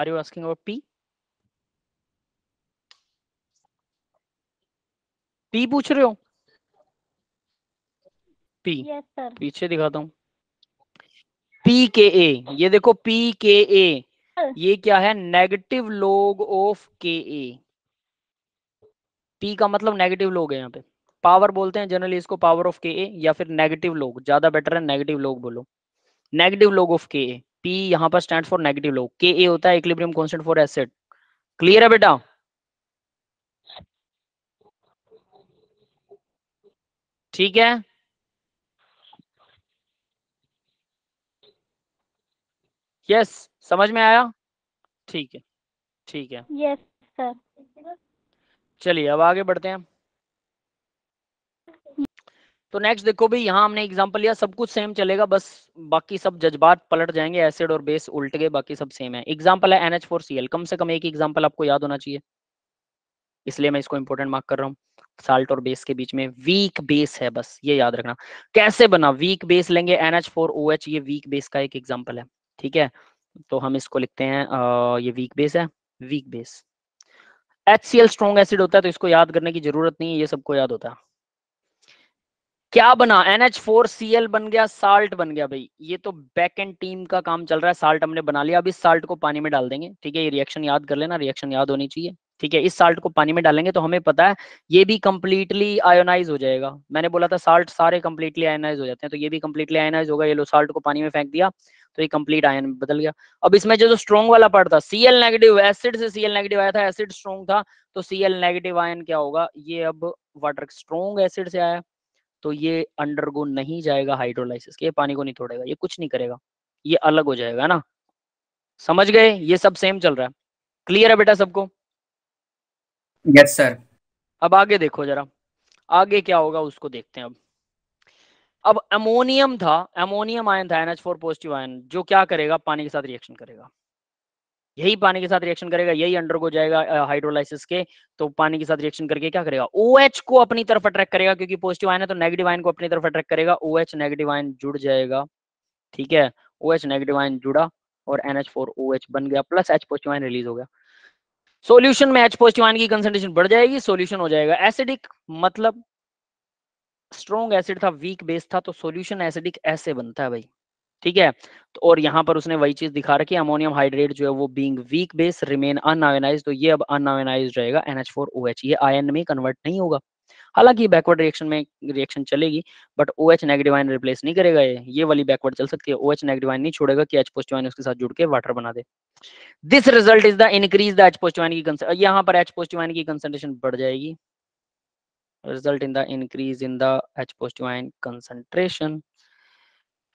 Are you asking about P? P पूछ रहे हो पी yes, sir. पीछे दिखाता हूं पी के ए ये देखो पी के ए ये क्या है नेगेटिव लोग ऑफ के ए पी का मतलब नेगेटिव लोग है यहाँ पे पावर बोलते हैं जनरली इसको पावर ऑफ के ए या फिर नेगेटिव लोग ज्यादा बेटर है नेगेटिव लोग बोलो नेगेटिव लोग ऑफ के ए पी यहां पर स्टैंड फॉर नेगेटिव लो के ए होता है equilibrium constant for acid clear है बेटा ठीक है यस yes, समझ में आया ठीक है ठीक है यस yes, सर चलिए अब आगे बढ़ते हैं तो नेक्स्ट देखो भाई यहाँ हमने एग्जाम्पल लिया सब कुछ सेम चलेगा बस बाकी सब जज्बात पलट जाएंगे एसिड और बेस उल्ट गए बाकी सब सेम है एग्जाम्पल है एल कम से कम एक एग्जाम्पल आपको याद होना चाहिए इसलिए मैं इसको इंपोर्टेंट मार्क कर रहा हूँ साल्ट और बेस के बीच में वीक बेस है बस ये याद रखना कैसे बना वीक बेस लेंगे एन ये वीक बेस का एक एग्जाम्पल है ठीक है तो हम इसको लिखते हैं आ, ये वीक बेस है weak base H C L strong acid होता है तो इसको याद करने की जरूरत नहीं है ये सबको याद होता है क्या बना NH4Cl बन गया साल्ट बन गया भाई ये तो बैक एंड टीम का काम चल रहा है साल्ट हमने बना लिया अब इस साल्ट को पानी में डाल देंगे ठीक है ये रिएक्शन याद कर लेना रिएक्शन याद होनी चाहिए ठीक है इस साल्ट को पानी में डालेंगे तो हमें पता है ये भी कम्प्लीटली आयोनाइज हो जाएगा मैंने बोला था साल्ट सारे कंप्लीटली आयोनाइज हो जाते हैं तो ये भी कम्प्लीटली आयोनाइज होगा ये लो साल्ट को पानी में फेंक दिया तो ये कंप्लीट आयन बदल गया अब इसमें जो जो स्ट्रॉन्ग वाला पार्ट था सीएल नेगेटिव एसिड से सीएल नेगेटिव आया था एसिड स्ट्रॉन्ग था तो सीएल नेगेटिव आयन क्या होगा ये अब वाटर स्ट्रॉन्ग एसिड से आया तो ये अंडरगो नहीं जाएगा हाइड्रोलाइसिस के ये पानी को नहीं तोड़ेगा ये कुछ नहीं करेगा ये अलग हो जाएगा ना समझ गए ये सब सेम चल रहा है क्लियर है बेटा सबको यस सर अब आगे देखो जरा आगे क्या होगा उसको देखते हैं अब अब एमोनियम था एमोनियम आयन था एनएच फोर पॉजिटिव आयन जो क्या करेगा पानी के साथ रिएक्शन करेगा यही पानी के साथ रिएक्शन करेगा यही अंडर को जाएगा हाइड्रोलाइसिस के तो पानी के साथ रिएक्शन करके क्या करेगा ओ OH को अपनी तरफ अट्रैक्ट करेगा क्योंकि पॉजिटिव आयन है तो नेगेटिव आयन को अपनी तरफ अट्रैक्ट करेगा ओ OH नेगेटिव आयन जुड़ जाएगा ठीक है ओ OH नेगेटिव आयन जुड़ा और एन एच NH4OH बन गया plus H positive ion release हो गया सोल्यूशन में एच पॉजिटिव आयन की कंसेंट्रेशन बढ़ जाएगी सोल्यूशन हो जाएगा एसिडिक मतलब स्ट्रॉन्ग एसिड था वीक बेस था तो सोल्यूशन एसिडिक ऐसे बनता है भाई ठीक है तो और यहाँ पर उसने वही चीज दिखा रखी अमोनियम हाइड्रेट जो है वो being weak base remain unionize तो ये अब अनआयोनाइज रहेगा NH4OH ये आयन में कन्वर्ट नहीं होगा हालांकि बैकवर्ड रिएक्शन में रिएक्शन चलेगी but O H negative ion replace नहीं करेगा ये ये वाली बैकवर्ड चल सकती है ओ एच नेगेटिव आयन नहीं छोड़ेगा कि एच पॉजिटिव आयन उसके साथ जुड़ के वाटर बना दे this result is the increase the H positive ion की यहाँ पर एच पॉजिटिव आयन की कंसेंट्रेशन बढ़ जाएगी result in the increase in the H positive ion concentration.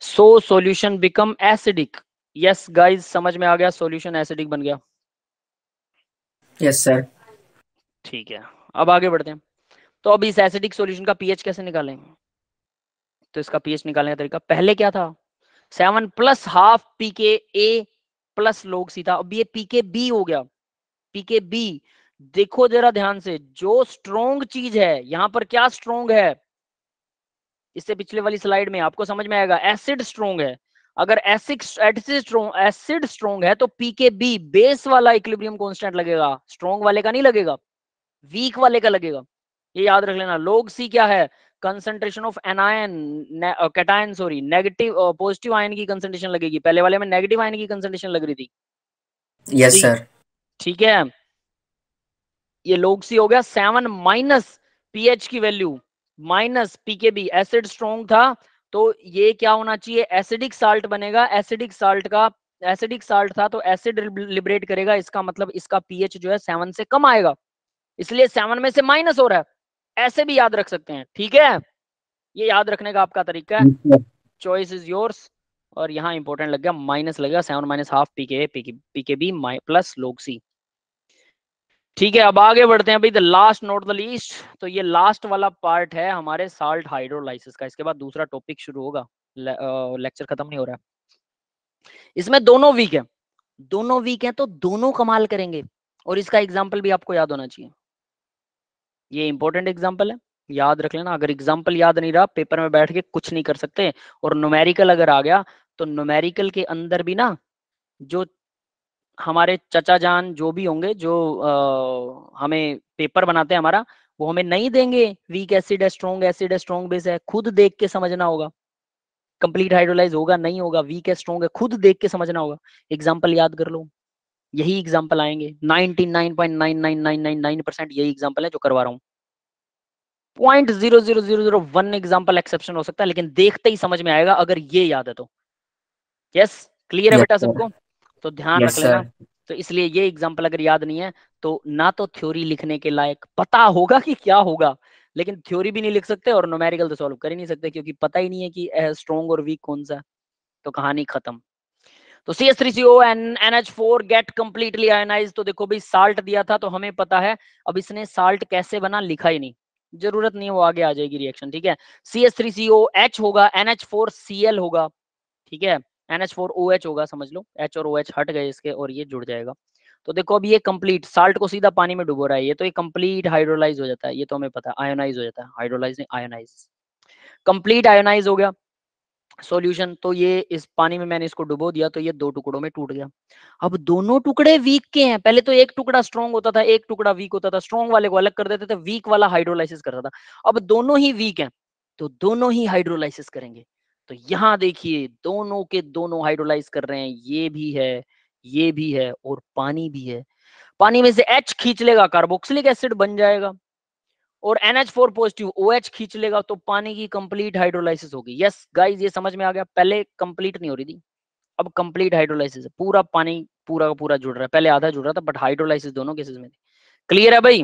So solution become acidic yes guys समझ में आ गया सॉल्यूशन एसिडिक बन गया यस सर ठीक है अब आगे बढ़ते हैं तो अब इस एसिडिक सॉल्यूशन का पीएच कैसे निकालेंगे तो इसका पीएच निकालने का तरीका पहले क्या था seven plus half PK A plus log C था अब ये पीके बी हो गया पीके बी देखो जरा ध्यान से जो स्ट्रोंग चीज है यहां पर क्या स्ट्रोंग है इससे पिछले वाली स्लाइड में आपको समझ में आएगा एसिड स्ट्रोंग है अगर एसिड एसिड स्ट्रोंग है तो पीकेबी बेस वाला इक्विलिब्रियम कांस्टेंट लगेगा स्ट्रोंग वाले का नहीं लगेगा वीक वाले का लगेगा ये याद रख लेना लोग सी क्या है concentration of anion cation sorry negative positive ion की कंसंट्रेशन लगेगी पहले वाले में नेगेटिव आयन की कंसंट्रेशन लग रही थी यस सर ठीक है ये लोग सी हो गया सेवन माइनस पीएच की value minus PKB acid strong था तो ये क्या होना चाहिए एसिडिक साल्ट बनेगा एसिडिक साल्ट का एसिडिक साल्ट था तो एसिड लिबरेट करेगा इसका मतलब इसका पीएच जो है सेवन से कम आएगा इसलिए सेवन में से माइनस हो रहा है ऐसे भी याद रख सकते हैं ठीक है ये याद रखने का आपका तरीका है चॉइस इज योर्स और यहाँ इंपोर्टेंट लग गया माइनस लगेगा seven minus half PK PK B plus log C ठीक है अब आगे बढ़ते हैं भाई the last not the least तो ये लास्ट वाला पार्ट है हमारे साल्ट हाइड्रोलाइसिस का इसके बाद दूसरा टॉपिक शुरू होगा लेक्चर खत्म नहीं हो रहा इसमें दोनों वीक है दोनों वीक है तो दोनों कमाल करेंगे और इसका एग्जाम्पल भी आपको याद होना चाहिए ये इंपॉर्टेंट एग्जाम्पल है याद रख लेना अगर एग्जाम्पल याद नहीं रहा पेपर में बैठ के कुछ नहीं कर सकते और नोमेरिकल अगर आ गया तो नोमेरिकल के अंदर भी ना जो हमारे चचा जान जो भी होंगे जो आ, हमें पेपर बनाते हैं हमारा वो हमें नहीं देंगे वीक एसिड है स्ट्रॉन्ग एसिड है स्ट्रॉन्ग बेस है खुद देख के समझना होगा कंप्लीट हाइड्रोलाइज होगा नहीं होगा वीक है स्ट्रॉन्ग है खुद देख के समझना होगा एग्जाम्पल याद कर लो यही एग्जाम्पल आएंगे नाइनटी यही एग्जाम्पल है जो करवा रहा हूँ point zero zero zero zero one example exception हो सकता है लेकिन देखते ही समझ में आएगा अगर ये याद है तो यस क्लियर है बेटा सबको तो ध्यान yes, रख लेना तो इसलिए ये एग्जाम्पल अगर याद नहीं है तो ना तो थ्योरी लिखने के लायक पता होगा कि क्या होगा लेकिन थ्योरी भी नहीं लिख सकते और नोमेरिकल तो सॉल्व कर ही नहीं सकते क्योंकि पता ही नहीं है कि स्ट्रॉन्ग और वीक कौन सा तो कहानी खत्म तो C S three C O N N H four get completely ionize तो देखो भाई साल्ट दिया था तो हमें पता है अब इसने साल्ट कैसे बना लिखा ही नहीं जरूरत नहीं वो आगे आ जाएगी रिएक्शन ठीक है C S three C O H होगा N H four C L होगा ठीक है NH4OH होगा समझ लो एच और ओ एच हट गए इसके और ये जुड़ जाएगा तो देखो अब ये कंप्लीट साल्ट को सीधा पानी में डुबो रहा है ये तो ये कंप्लीट हाइड्रोलाइज हो जाता है ये तो हमें पता है आयोनाइज हो जाता है हाइड्रोलाइज नहीं आयोनाइज कंप्लीट आयोनाइज हो गया सॉल्यूशन तो ये इस पानी में मैंने इसको डुबो दिया तो ये दो टुकड़ों में टूट गया अब दोनों टुकड़े वीक के हैं पहले तो एक टुकड़ा स्ट्रॉन्ग होता था एक टुकड़ा वीक होता था स्ट्रॉन्ग वाले को अलग कर देते थे वीक वाला हाइड्रोलाइसिस करता था अब दोनों ही वीक हैं तो दोनों ही हाइड्रोलाइसिस करेंगे तो यहां देखिए दोनों के दोनों हाइड्रोलाइज कर रहे हैं ये भी है ये भी है और पानी भी है पानी में से H खींच लेगा कार्बोक्सिलिक एसिड बन जाएगा और NH4 पॉजिटिव OH खींच लेगा तो पानी की कंप्लीट हाइड्रोलाइसिस होगी यस गाइस ये समझ में आ गया पहले कंप्लीट नहीं हो रही थी अब कंप्लीट हाइड्रोलाइसिस पूरा पानी पूरा का पूरा जुड़ रहा है पहले आधा जुड़ रहा था बट हाइड्रोलाइसिस दोनों केसेस में क्लियर है भाई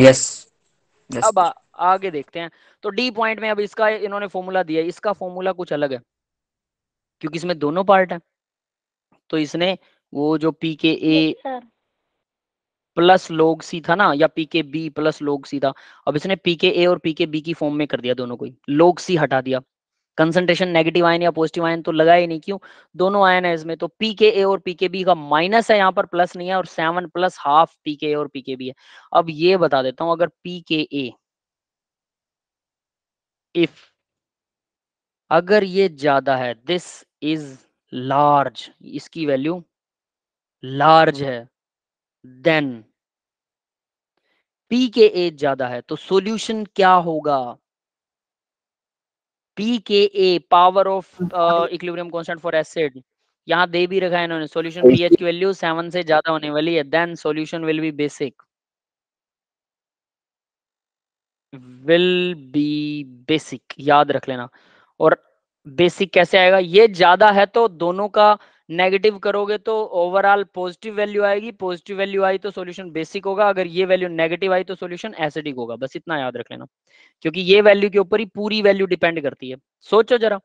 यस yes. yes. अब आगे देखते हैं तो डी पॉइंट में अब इसका इन्होंने फॉर्मूला दिया इसका फॉर्मूला कुछ अलग है क्योंकि इसमें दोनों पार्ट है तो इसने वो जो P K A plus log C था ना या पी के बी प्लस लोग सी था अब इसने पी के ए और पी के बी की फॉर्म में कर दिया दोनों को लोग सी हटा दिया कंसंट्रेशन नेगेटिव आयन या पॉजिटिव आयन तो लगा ही नहीं क्यों दोनों आयन है इसमें तो पी के ए और पी के बी का माइनस है यहाँ पर प्लस नहीं है और seven plus half P K ए और पी के बी है अब ये बता देता हूँ अगर पी के ए इफ अगर ये ज्यादा है दिस इज लार्ज इसकी वैल्यू लार्ज है देन पी के ए ज्यादा है तो सॉल्यूशन क्या होगा P K A power of equilibrium constant for acid यहां दे भी रखा है इन्होंने सॉल्यूशन पीएच की वैल्यू सेवन से ज्यादा होने वाली है then solution will be basic will be basic याद रख लेना और बेसिक कैसे आएगा ये ज्यादा है तो दोनों का नेगेटिव करोगे तो ओवरऑल पॉजिटिव वैल्यू आएगी पॉजिटिव वैल्यू आई तो सॉल्यूशन बेसिक होगा अगर ये वैल्यू नेगेटिव आई तो सॉल्यूशन एसिडिक होगा बस इतना याद रख लेना क्योंकि ये वैल्यू के ऊपर ही पूरी वैल्यू डिपेंड करती है सोचो जरा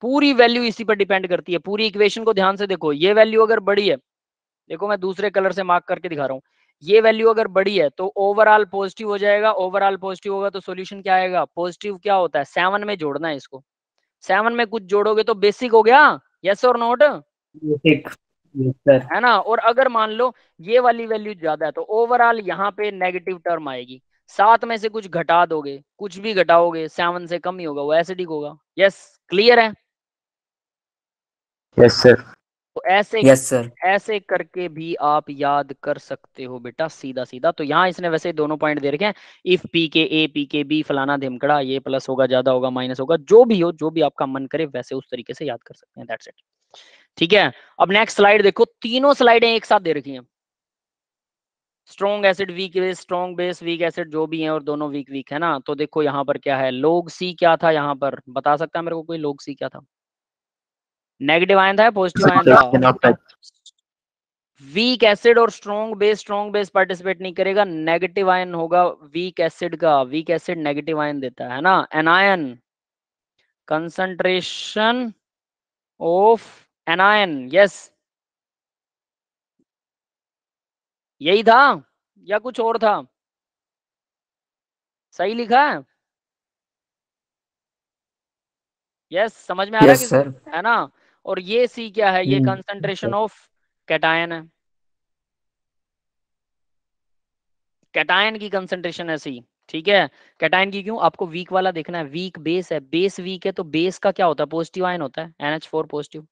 पूरी वैल्यू इसी पर डिपेंड करती है पूरी इक्वेशन को ध्यान से देखो ये वैल्यू अगर बड़ी है देखो मैं दूसरे कलर से मार्क करके दिखा रहा हूँ ये वैल्यू अगर बड़ी है तो ओवरऑल पॉजिटिव हो जाएगा ओवरऑल पॉजिटिव होगा तो सॉल्यूशन क्या आएगा पॉजिटिव क्या होता है सेवन में जोड़ना है इसको सेवन में कुछ जोड़ोगे तो बेसिक हो गया यस और नोट है ना और अगर मान लो ये वाली वैल्यू ज्यादा है तो ओवरऑल यहाँ पे नेगेटिव टर्म आएगी सात में से कुछ घटा दोगे कुछ भी घटाओगे सेवन से कम ही होगा वो एसिडिक होगा यस क्लियर है यस सर तो ऐसे यस सर ऐसे करके भी आप याद कर सकते हो बेटा सीधा सीधा तो यहाँ इसने वैसे दोनों पॉइंट दे रखे हैं if P K A P के बी फलाना धिमकड़ा ये प्लस होगा ज्यादा होगा माइनस होगा जो भी हो जो भी आपका मन करे वैसे उस तरीके से याद कर सकते हैं दैट्स इट ठीक है अब नेक्स्ट स्लाइड देखो तीनों स्लाइडें एक साथ दे रखी हैं strong acid weak base strong base weak acid जो भी है और दोनों वीक वीक है ना तो देखो यहाँ पर क्या है लोग सी क्या था यहाँ पर बता सकता है मेरे को कोई लोग सी क्या था नेगेटिव आयन था पॉजिटिव आयन था वीक एसिड और strong base strong base participate नहीं करेगा नेगेटिव आयन होगा वीक एसिड का वीक एसिड नेगेटिव आयन देता है ना anion concentration of anion yes यही था या कुछ और था सही लिखा है यस yes, समझ में आ रहा yes, है ना और ये सी क्या है ये कंसंट्रेशन ऑफ कैटायन है कैटायन की कंसंट्रेशन है सी ठीक है कैटायन की क्यों आपको वीक वाला देखना है वीक बेस है बेस वीक है तो बेस का क्या होता है पॉजिटिव आयन होता है एनएच फोर पॉजिटिव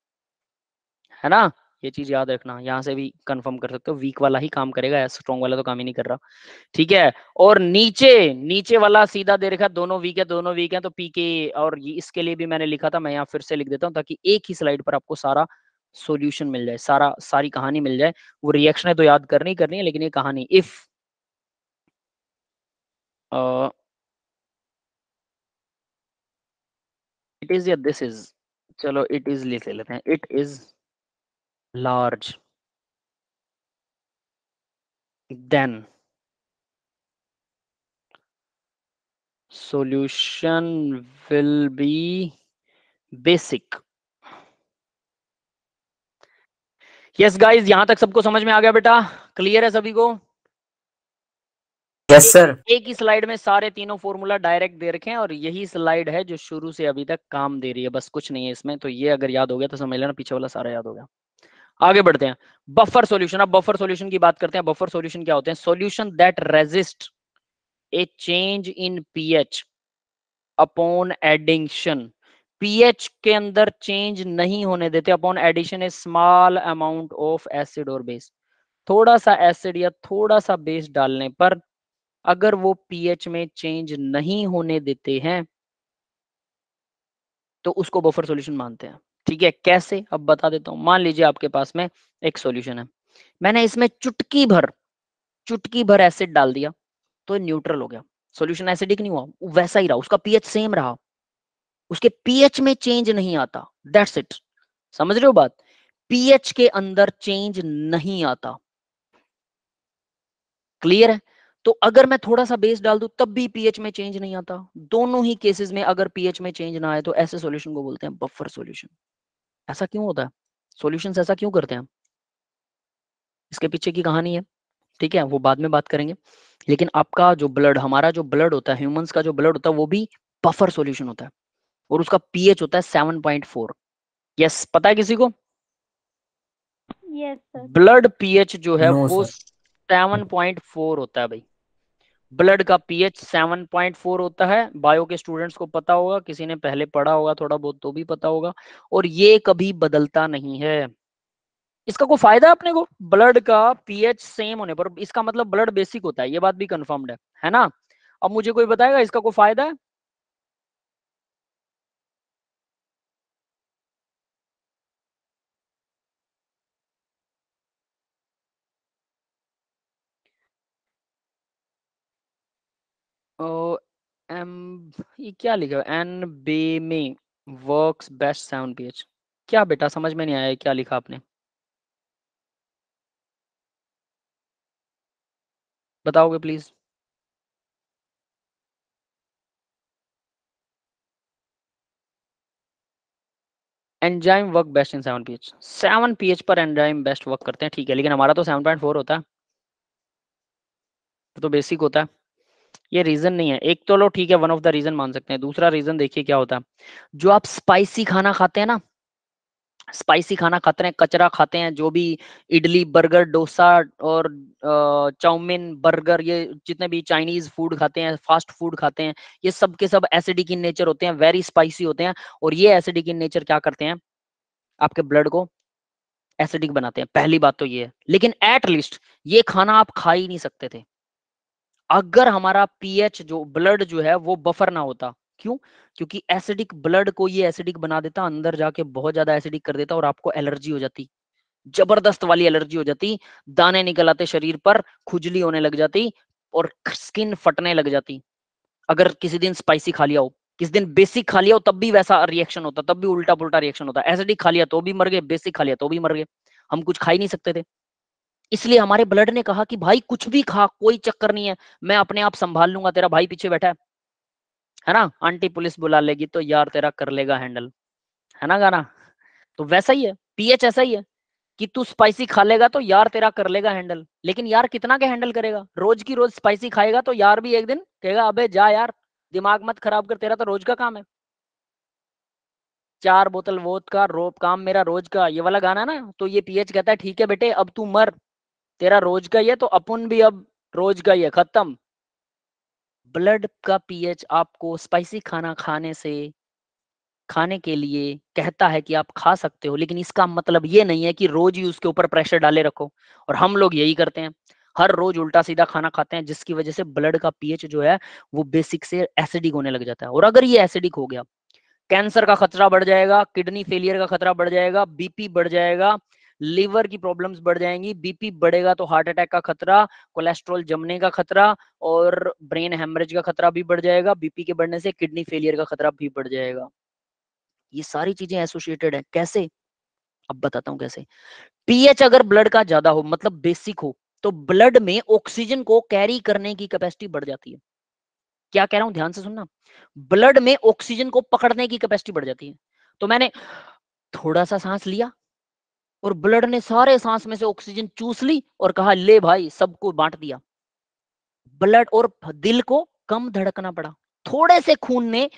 है ना ये चीज याद रखना यहाँ से भी कंफर्म कर सकते हो वीक वाला ही काम करेगा स्ट्रॉन्ग वाला तो काम ही नहीं कर रहा ठीक है और नीचे नीचे वाला सीधा दे रखा दोनों वीक है दोनों वीक है तो पी के और इसके लिए भी मैंने लिखा था मैं यहाँ फिर से लिख देता हूँ ताकि एक ही स्लाइड पर आपको सारा सोल्यूशन मिल जाए सारा सारी कहानी मिल जाए वो रिएक्शन है तो याद करनी करनी है लेकिन ये कहानी इफ इट इज या दिस इज चलो इट इज लिख लेते हैं it is large then solution will be basic yes yes, यहां तक सबको समझ में आ गया बेटा क्लियर है सभी को यस yes, सर एक ही स्लाइड में सारे तीनों फॉर्मूला डायरेक्ट दे रखे हैं और यही स्लाइड है जो शुरू से अभी तक काम दे रही है बस कुछ नहीं है इसमें तो ये अगर याद हो गया तो समझ लेना पीछे वाला सारा याद हो गया आगे बढ़ते हैं बफर सॉल्यूशन अब बफर सॉल्यूशन की बात करते हैं बफर सॉल्यूशन क्या होते हैं solution that resist a change in PH upon addition PH के अंदर चेंज नहीं होने देते upon addition a small amount of acid और बेस थोड़ा सा एसिड या थोड़ा सा बेस डालने पर अगर वो पीएच में चेंज नहीं होने देते हैं तो उसको बफर सॉल्यूशन मानते हैं ठीक है कैसे अब बता देता हूं मान लीजिए आपके पास में एक सॉल्यूशन है मैंने इसमें चुटकी भर चुटकी भर एसिड डाल दिया तो न्यूट्रल हो गया सॉल्यूशन एसिडिक नहीं हुआ वैसा ही रहा उसका पीएच सेम रहा उसके पीएच में चेंज नहीं आता दैट्स इट समझ रहे हो बात पीएच के अंदर चेंज नहीं आता क्लियर है तो अगर मैं थोड़ा सा बेस डाल दू तब भी पीएच में चेंज नहीं आता दोनों ही केसेस में अगर पीएच में चेंज ना आए तो ऐसे सॉल्यूशन को बोलते हैं बफर सॉल्यूशन ऐसा क्यों होता है सोल्यूशन ऐसा क्यों करते हैं इसके पीछे की कहानी है ठीक है वो बाद में बात करेंगे लेकिन आपका जो ब्लड हमारा जो ब्लड होता है ह्यूमंस का जो ब्लड होता है वो भी बफर सॉल्यूशन होता है और उसका पीएच होता है 7.4 यस पता है किसी को यस ब्लड पीएच जो है no, वो 7.4 होता है भाई ब्लड का पीएच 7.4 होता है बायो के स्टूडेंट्स को पता होगा किसी ने पहले पढ़ा होगा थोड़ा बहुत तो भी पता होगा और ये कभी बदलता नहीं है इसका कोई फायदा अपने को ब्लड का पीएच सेम होने पर इसका मतलब ब्लड बेसिक होता है ये बात भी कंफर्म्ड है है ना अब मुझे कोई बताएगा इसका कोई फायदा है एम ये क्या लिखा है एन बे में वर्क बेस्ट पी एच क्या बेटा समझ में नहीं आया क्या लिखा आपने बताओगे please enzyme work best in seven P H seven H पर एंजाइम बेस्ट वर्क करते हैं ठीक है लेकिन हमारा तो सेवन पॉइंट फोर होता है तो बेसिक होता है ये रीजन नहीं है एक तो लो ठीक है वन ऑफ द रीजन मान सकते हैं दूसरा रीजन देखिए क्या होता है जो आप स्पाइसी खाना खाते हैं ना स्पाइसी खाना खाते हैं कचरा खाते हैं जो भी इडली बर्गर डोसा और चाउमिन बर्गर ये जितने भी चाइनीज फूड खाते हैं फास्ट फूड खाते हैं ये सब के सब एसिडिक इन नेचर होते हैं वेरी स्पाइसी होते हैं और ये एसिडिक इन नेचर क्या करते हैं आपके ब्लड को एसिडिक बनाते हैं पहली बात तो ये है लेकिन एटलीस्ट ये खाना आप खा ही नहीं सकते थे अगर हमारा पीएच जो ब्लड जो है वो बफर ना होता क्यों क्योंकि एसिडिक ब्लड को ये एसिडिक बना देता अंदर जाके बहुत ज्यादा एसिडिक कर देता और आपको एलर्जी हो जाती जबरदस्त वाली एलर्जी हो जाती दाने निकल आते शरीर पर खुजली होने लग जाती और स्किन फटने लग जाती अगर किसी दिन स्पाइसी खा लिया हो किस दिन बेसिक खा लिया हो तब भी वैसा रिएक्शन होता तब भी उल्टा पुलटा रिएक्शन होता एसिडिक खा लिया तो भी मर गए बेसिक खा लिया तो भी मर गए हम कुछ खा ही नहीं सकते थे इसलिए हमारे ब्लड ने कहा कि भाई कुछ भी खा कोई चक्कर नहीं है मैं अपने आप संभाल लूंगा तेरा भाई पीछे बैठा है है ना आंटी पुलिस बुला लेगी तो यार तेरा कर लेगा हैंडल है ना गाना तो वैसा ही है पीएच ऐसा ही है कि तू स्पाइसी खा लेगा तो यार तेरा कर लेगा हैंडल लेकिन यार कितना के हैंडल करेगा रोज की रोज स्पाइसी खाएगा तो यार भी एक दिन कहेगा अबे जा यार दिमाग मत खराब कर तेरा तो रोज का काम है चार बोतल वोत का रोप काम मेरा रोज का ये वाला गाना ना तो ये पीएच कहता है ठीक है बेटे अब तू मर तेरा रोज का ही है तो अपुन भी अब रोज का ही है खत्म ब्लड का पीएच आपको स्पाइसी खाना खाने से खाने के लिए कहता है कि आप खा सकते हो लेकिन इसका मतलब ये नहीं है कि रोज ही उसके ऊपर प्रेशर डाले रखो और हम लोग यही करते हैं हर रोज उल्टा सीधा खाना खाते हैं जिसकी वजह से ब्लड का पीएच जो है वो बेसिक से एसिडिक होने लग जाता है और अगर ये एसिडिक हो गया कैंसर का खतरा बढ़ जाएगा किडनी फेलियर का खतरा बढ़ जाएगा बीपी बढ़ जाएगा लीवर की प्रॉब्लम्स बढ़ जाएंगी बीपी बढ़ेगा तो हार्ट अटैक का खतरा कोलेस्ट्रॉल जमने का खतरा और ब्रेन हेमरेज का खतरा भी बढ़ जाएगा बीपी के बढ़ने से किडनी फेलियर का खतरा भी बढ़ जाएगा ये सारी चीजें एसोसिएटेड है कैसे अब बताता हूं कैसे पीएच अगर ब्लड का ज्यादा हो मतलब बेसिक हो तो ब्लड में ऑक्सीजन को कैरी करने की कैपेसिटी बढ़ जाती है क्या कह रहा हूं ध्यान से सुनना ब्लड में ऑक्सीजन को पकड़ने की कैपेसिटी बढ़ जाती है तो मैंने थोड़ा सा सांस लिया और ब्लड ने सारे सांस में से ऑक्सीजन चूस ली और कहा ले भाई सबको बांट दिया ब्लड और दिल को कम धड़कना पड़ा थोड़े से खून ने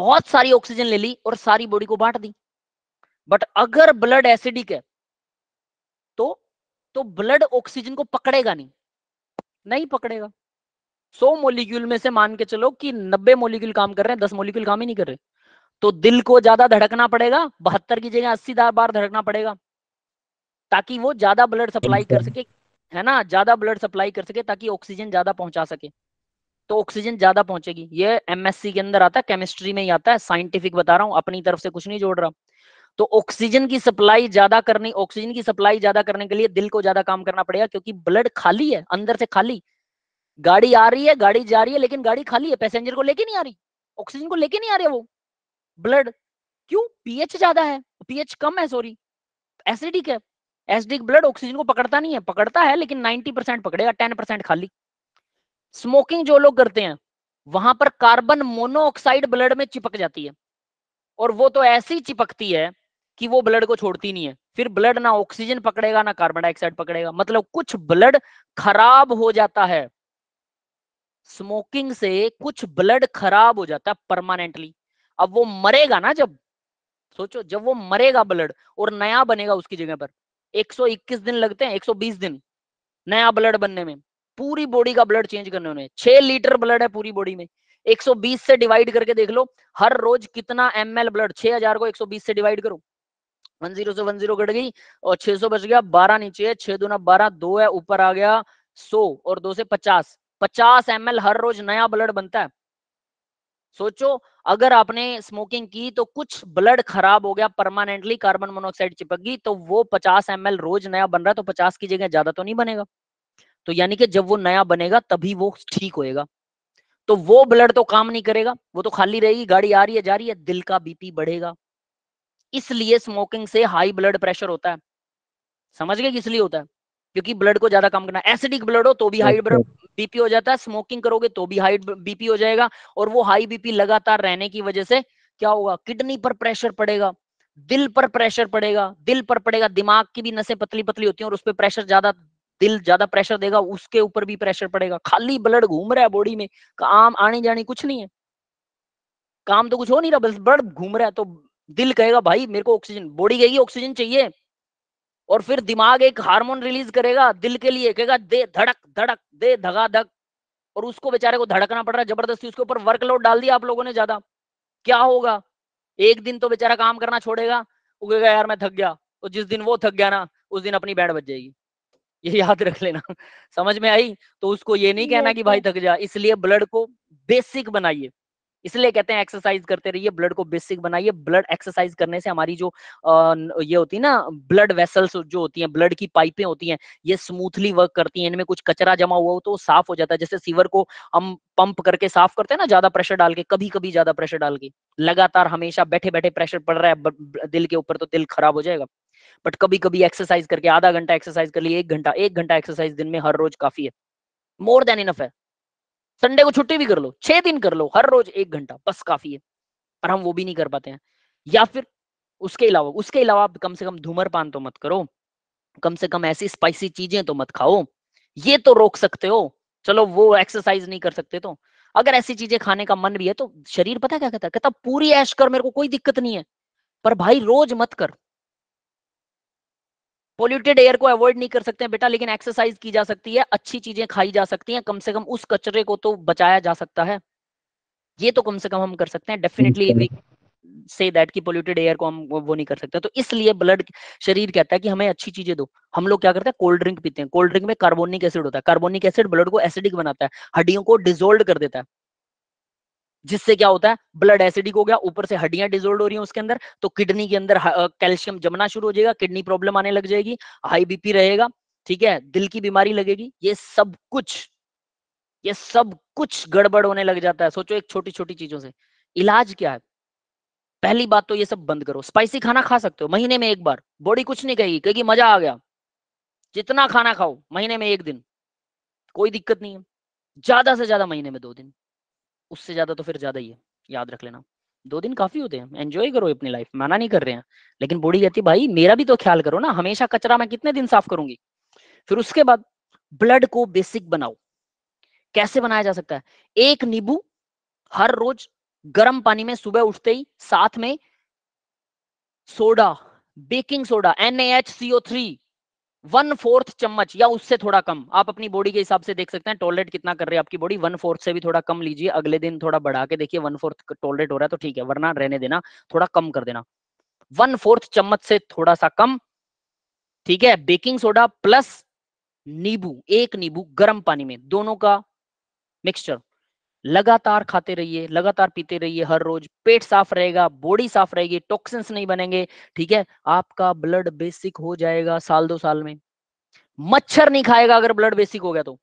बहुत सारी ऑक्सीजन ले ली और सारी बॉडी को बांट दी बट अगर ब्लड एसिडिक है तो तो ब्लड ऑक्सीजन को पकड़ेगा नहीं नहीं पकड़ेगा 100 मोलिक्यूल में से मान के चलो कि नब्बे मोलिक्यूल काम कर रहे हैं दस मोलिक्यूल काम ही नहीं कर रहे तो दिल को ज्यादा धड़कना पड़ेगा बहत्तर की जगह अस्सी बार धड़कना पड़ेगा ताकि वो ज्यादा ब्लड सप्लाई कर सके है ना ज्यादा ब्लड सप्लाई कर सके ताकि ऑक्सीजन ज्यादा पहुंचा सके तो ऑक्सीजन ज्यादा पहुंचेगी ये एमएससी के अंदर आता है केमिस्ट्री में ही आता है साइंटिफिक बता रहा हूँ अपनी तरफ से कुछ नहीं जोड़ रहा तो ऑक्सीजन की सप्लाई ज्यादा करनी ऑक्सीजन की सप्लाई ज्यादा करने के लिए दिल को ज्यादा काम करना पड़ेगा क्योंकि ब्लड खाली है अंदर से खाली गाड़ी आ रही है गाड़ी जा रही है लेकिन गाड़ी खाली है पैसेंजर को लेके नहीं आ रही ऑक्सीजन को लेके नहीं आ रही वो ब्लड क्यों पीएच ज्यादा है पीएच कम है सॉरी एसिडिक है एसडिक ब्लड ऑक्सीजन को पकड़ता नहीं है पकड़ता है लेकिन 90 परसेंट पकड़ेगा 10 परसेंट खाली स्मोकिंग जो लोग करते हैं वहां पर कार्बन मोनोऑक्साइड ब्लड में चिपक जाती है और वो तो ऐसी चिपकती है कि वो ब्लड को छोड़ती नहीं है फिर ब्लड ना ऑक्सीजन पकड़ेगा ना कार्बन डाइऑक्साइड पकड़ेगा मतलब कुछ ब्लड खराब हो जाता है स्मोकिंग से कुछ ब्लड खराब हो जाता है परमानेंटली अब वो मरेगा ना जब सोचो जब वो मरेगा ब्लड और नया बनेगा उसकी जगह पर 121 दिन लगते हैं 120 दिन नया ब्लड बनने में पूरी बॉडी का ब्लड चेंज करने में छह लीटर ब्लड है पूरी बॉडी में 120 से डिवाइड करके देख लो हर रोज कितना एम एल ब्लड 6000 को 120 से डिवाइड करो 10 से 10 कट गई और 600 बच गया 12 नीचे है छह दूना बारह दो है ऊपर आ गया 100 और दो से 50 50 एम हर रोज नया ब्लड बनता है सोचो अगर आपने स्मोकिंग की तो कुछ ब्लड खराब हो गया परमानेंटली कार्बन मोनोऑक्साइड चिपक गई तो वो 50 एम रोज नया बन रहा है तो 50 की जगह ज्यादा तो नहीं बनेगा तो यानी कि जब वो नया बनेगा तभी वो ठीक होएगा तो वो ब्लड तो काम नहीं करेगा वो तो खाली रहेगी गाड़ी आ रही है जा रही है दिल का बीपी बढ़ेगा इसलिए स्मोकिंग से हाई ब्लड प्रेशर होता है समझ गए किस लिए होता है क्योंकि ब्लड को ज्यादा काम करना एसिडिक ब्लड हो तो भी हाई अच्छा। ब्लड बीपी हो जाता है स्मोकिंग करोगे तो भी हाई बीपी हो जाएगा और वो हाई बीपी लगातार रहने की वजह से क्या होगा किडनी पर प्रेशर पड़ेगा दिल पर प्रेशर पड़ेगा दिल पर पड़ेगा दिमाग की भी नसें पतली पतली होती हैं और उस पर प्रेशर ज्यादा दिल ज्यादा प्रेशर देगा उसके ऊपर भी प्रेशर पड़ेगा खाली ब्लड घूम रहा है बॉडी में काम आने जाने कुछ नहीं है काम तो कुछ हो नहीं रहा बस ब्लड घूम रहा है तो दिल कहेगा भाई मेरे को ऑक्सीजन बॉडी कहेगी ऑक्सीजन चाहिए और फिर दिमाग एक हार्मोन रिलीज करेगा दिल के लिए कहेगा दे धड़क धड़क दे धगा धक और उसको बेचारे को धड़कना पड़ रहा है जबरदस्ती उसके ऊपर वर्कलोड डाल दिया आप लोगों ने ज्यादा क्या होगा एक दिन तो बेचारा काम करना छोड़ेगा उगेगा यार मैं थक गया और जिस दिन वो थक गया ना उस दिन अपनी बैठ बच जाएगी ये याद रख लेना समझ में आई तो उसको ये नहीं कहना कि तो भाई थक जा इसलिए ब्लड को बेसिक बनाइए इसलिए कहते हैं एक्सरसाइज करते रहिए ब्लड को बेसिक बनाइए ब्लड एक्सरसाइज करने से हमारी जो आ, ये होती है ना ब्लड वेसल्स जो होती हैं ब्लड की पाइपें होती हैं ये स्मूथली वर्क करती हैं इनमें कुछ कचरा जमा हुआ हो तो साफ हो जाता है जैसे सीवर को हम पंप करके साफ करते हैं ना ज्यादा प्रेशर डाल के कभी कभी ज्यादा प्रेशर डाल के लगातार हमेशा बैठे बैठे प्रेशर पड़ रहा है दिल के ऊपर तो दिल खराब हो जाएगा बट कभी कभी एक्सरसाइज करके आधा घंटा एक्सरसाइज कर लिए एक घंटा एक घंटा एक्सरसाइज दिन में हर रोज काफी है मोर देन इनफ है संडे को छुट्टी भी कर लो छह दिन कर लो हर रोज एक घंटा बस काफी है पर हम वो भी नहीं कर पाते हैं या फिर उसके अलावा उसके अलावा आप कम से कम धूम्रपान तो मत करो कम से कम ऐसी स्पाइसी चीजें तो मत खाओ ये तो रोक सकते हो चलो वो एक्सरसाइज नहीं कर सकते तो अगर ऐसी चीजें खाने का मन भी है तो शरीर पता क्या कहता है कहता पूरी ऐश कर मेरे को कोई दिक्कत नहीं है पर भाई रोज मत कर पोल्यूटेड एयर को अवॉइड नहीं कर सकते बेटा लेकिन एक्सरसाइज की जा सकती है अच्छी चीजें खाई जा सकती हैं कम से कम उस कचरे को तो बचाया जा सकता है ये तो कम से कम हम कर सकते हैं डेफिनेटली से दैट की पोल्यूटेड एयर को हम वो नहीं कर सकते तो इसलिए ब्लड शरीर कहता है कि हमें अच्छी चीजें दो हम लोग क्या करते हैं कोल्ड ड्रिंक पीते हैं कोल्ड ड्रिंक में कार्बोनिक एसिड होता है कार्बोनिक एसिड ब्लड को एसिडिक बनाता है हड्डियों को डिजोल्व कर देता है जिससे क्या होता है ब्लड एसिडिक हो गया ऊपर से हड्डियां डिजोल्ड हो रही हैं उसके अंदर तो किडनी के अंदर कैल्शियम हाँ, जमना शुरू हो जाएगा किडनी प्रॉब्लम आने लग जाएगी हाई बीपी रहेगा ठीक है दिल की बीमारी लगेगी ये सब कुछ ये सब कुछ गड़बड़ होने लग जाता है सोचो एक छोटी छोटी चीजों से इलाज क्या है पहली बात तो ये सब बंद करो स्पाइसी खाना खा सकते हो महीने में एक बार बॉडी कुछ नहीं कहेगी कहेगी मजा आ गया जितना खाना खाओ महीने में एक दिन कोई दिक्कत नहीं है ज्यादा से ज्यादा महीने में दो दिन उससे ज्यादा तो फिर ज्यादा ही है याद रख लेना दो दिन काफी होते हैं एंजॉय करो अपनी लाइफ मना नहीं कर रहे हैं लेकिन बूढ़ी कहती भाई मेरा भी तो ख्याल करो ना हमेशा कचरा मैं कितने दिन साफ करूंगी फिर उसके बाद ब्लड को बेसिक बनाओ कैसे बनाया जा सकता है एक नींबू हर रोज गर्म पानी में सुबह उठते ही साथ में soda baking soda N A H CO three one fourth चम्मच या उससे थोड़ा कम आप अपनी बॉडी के हिसाब से देख सकते हैं टॉयलेट कितना कर रहे आपकी बॉडी वन फोर्थ से भी थोड़ा कम लीजिए अगले दिन थोड़ा बढ़ा के देखिए वन फोर्थ टॉयलेट हो रहा है तो ठीक है वरना रहने देना थोड़ा कम कर देना वन फोर्थ चम्मच से थोड़ा सा कम ठीक है बेकिंग सोडा प्लस नींबू एक नींबू गर्म पानी में दोनों का मिक्सचर लगातार खाते रहिए लगातार पीते रहिए हर रोज पेट साफ रहेगा बॉडी साफ रहेगी टॉक्सिन्स नहीं बनेंगे ठीक है आपका ब्लड बेसिक हो जाएगा साल दो साल में मच्छर नहीं खाएगा अगर ब्लड बेसिक हो गया तो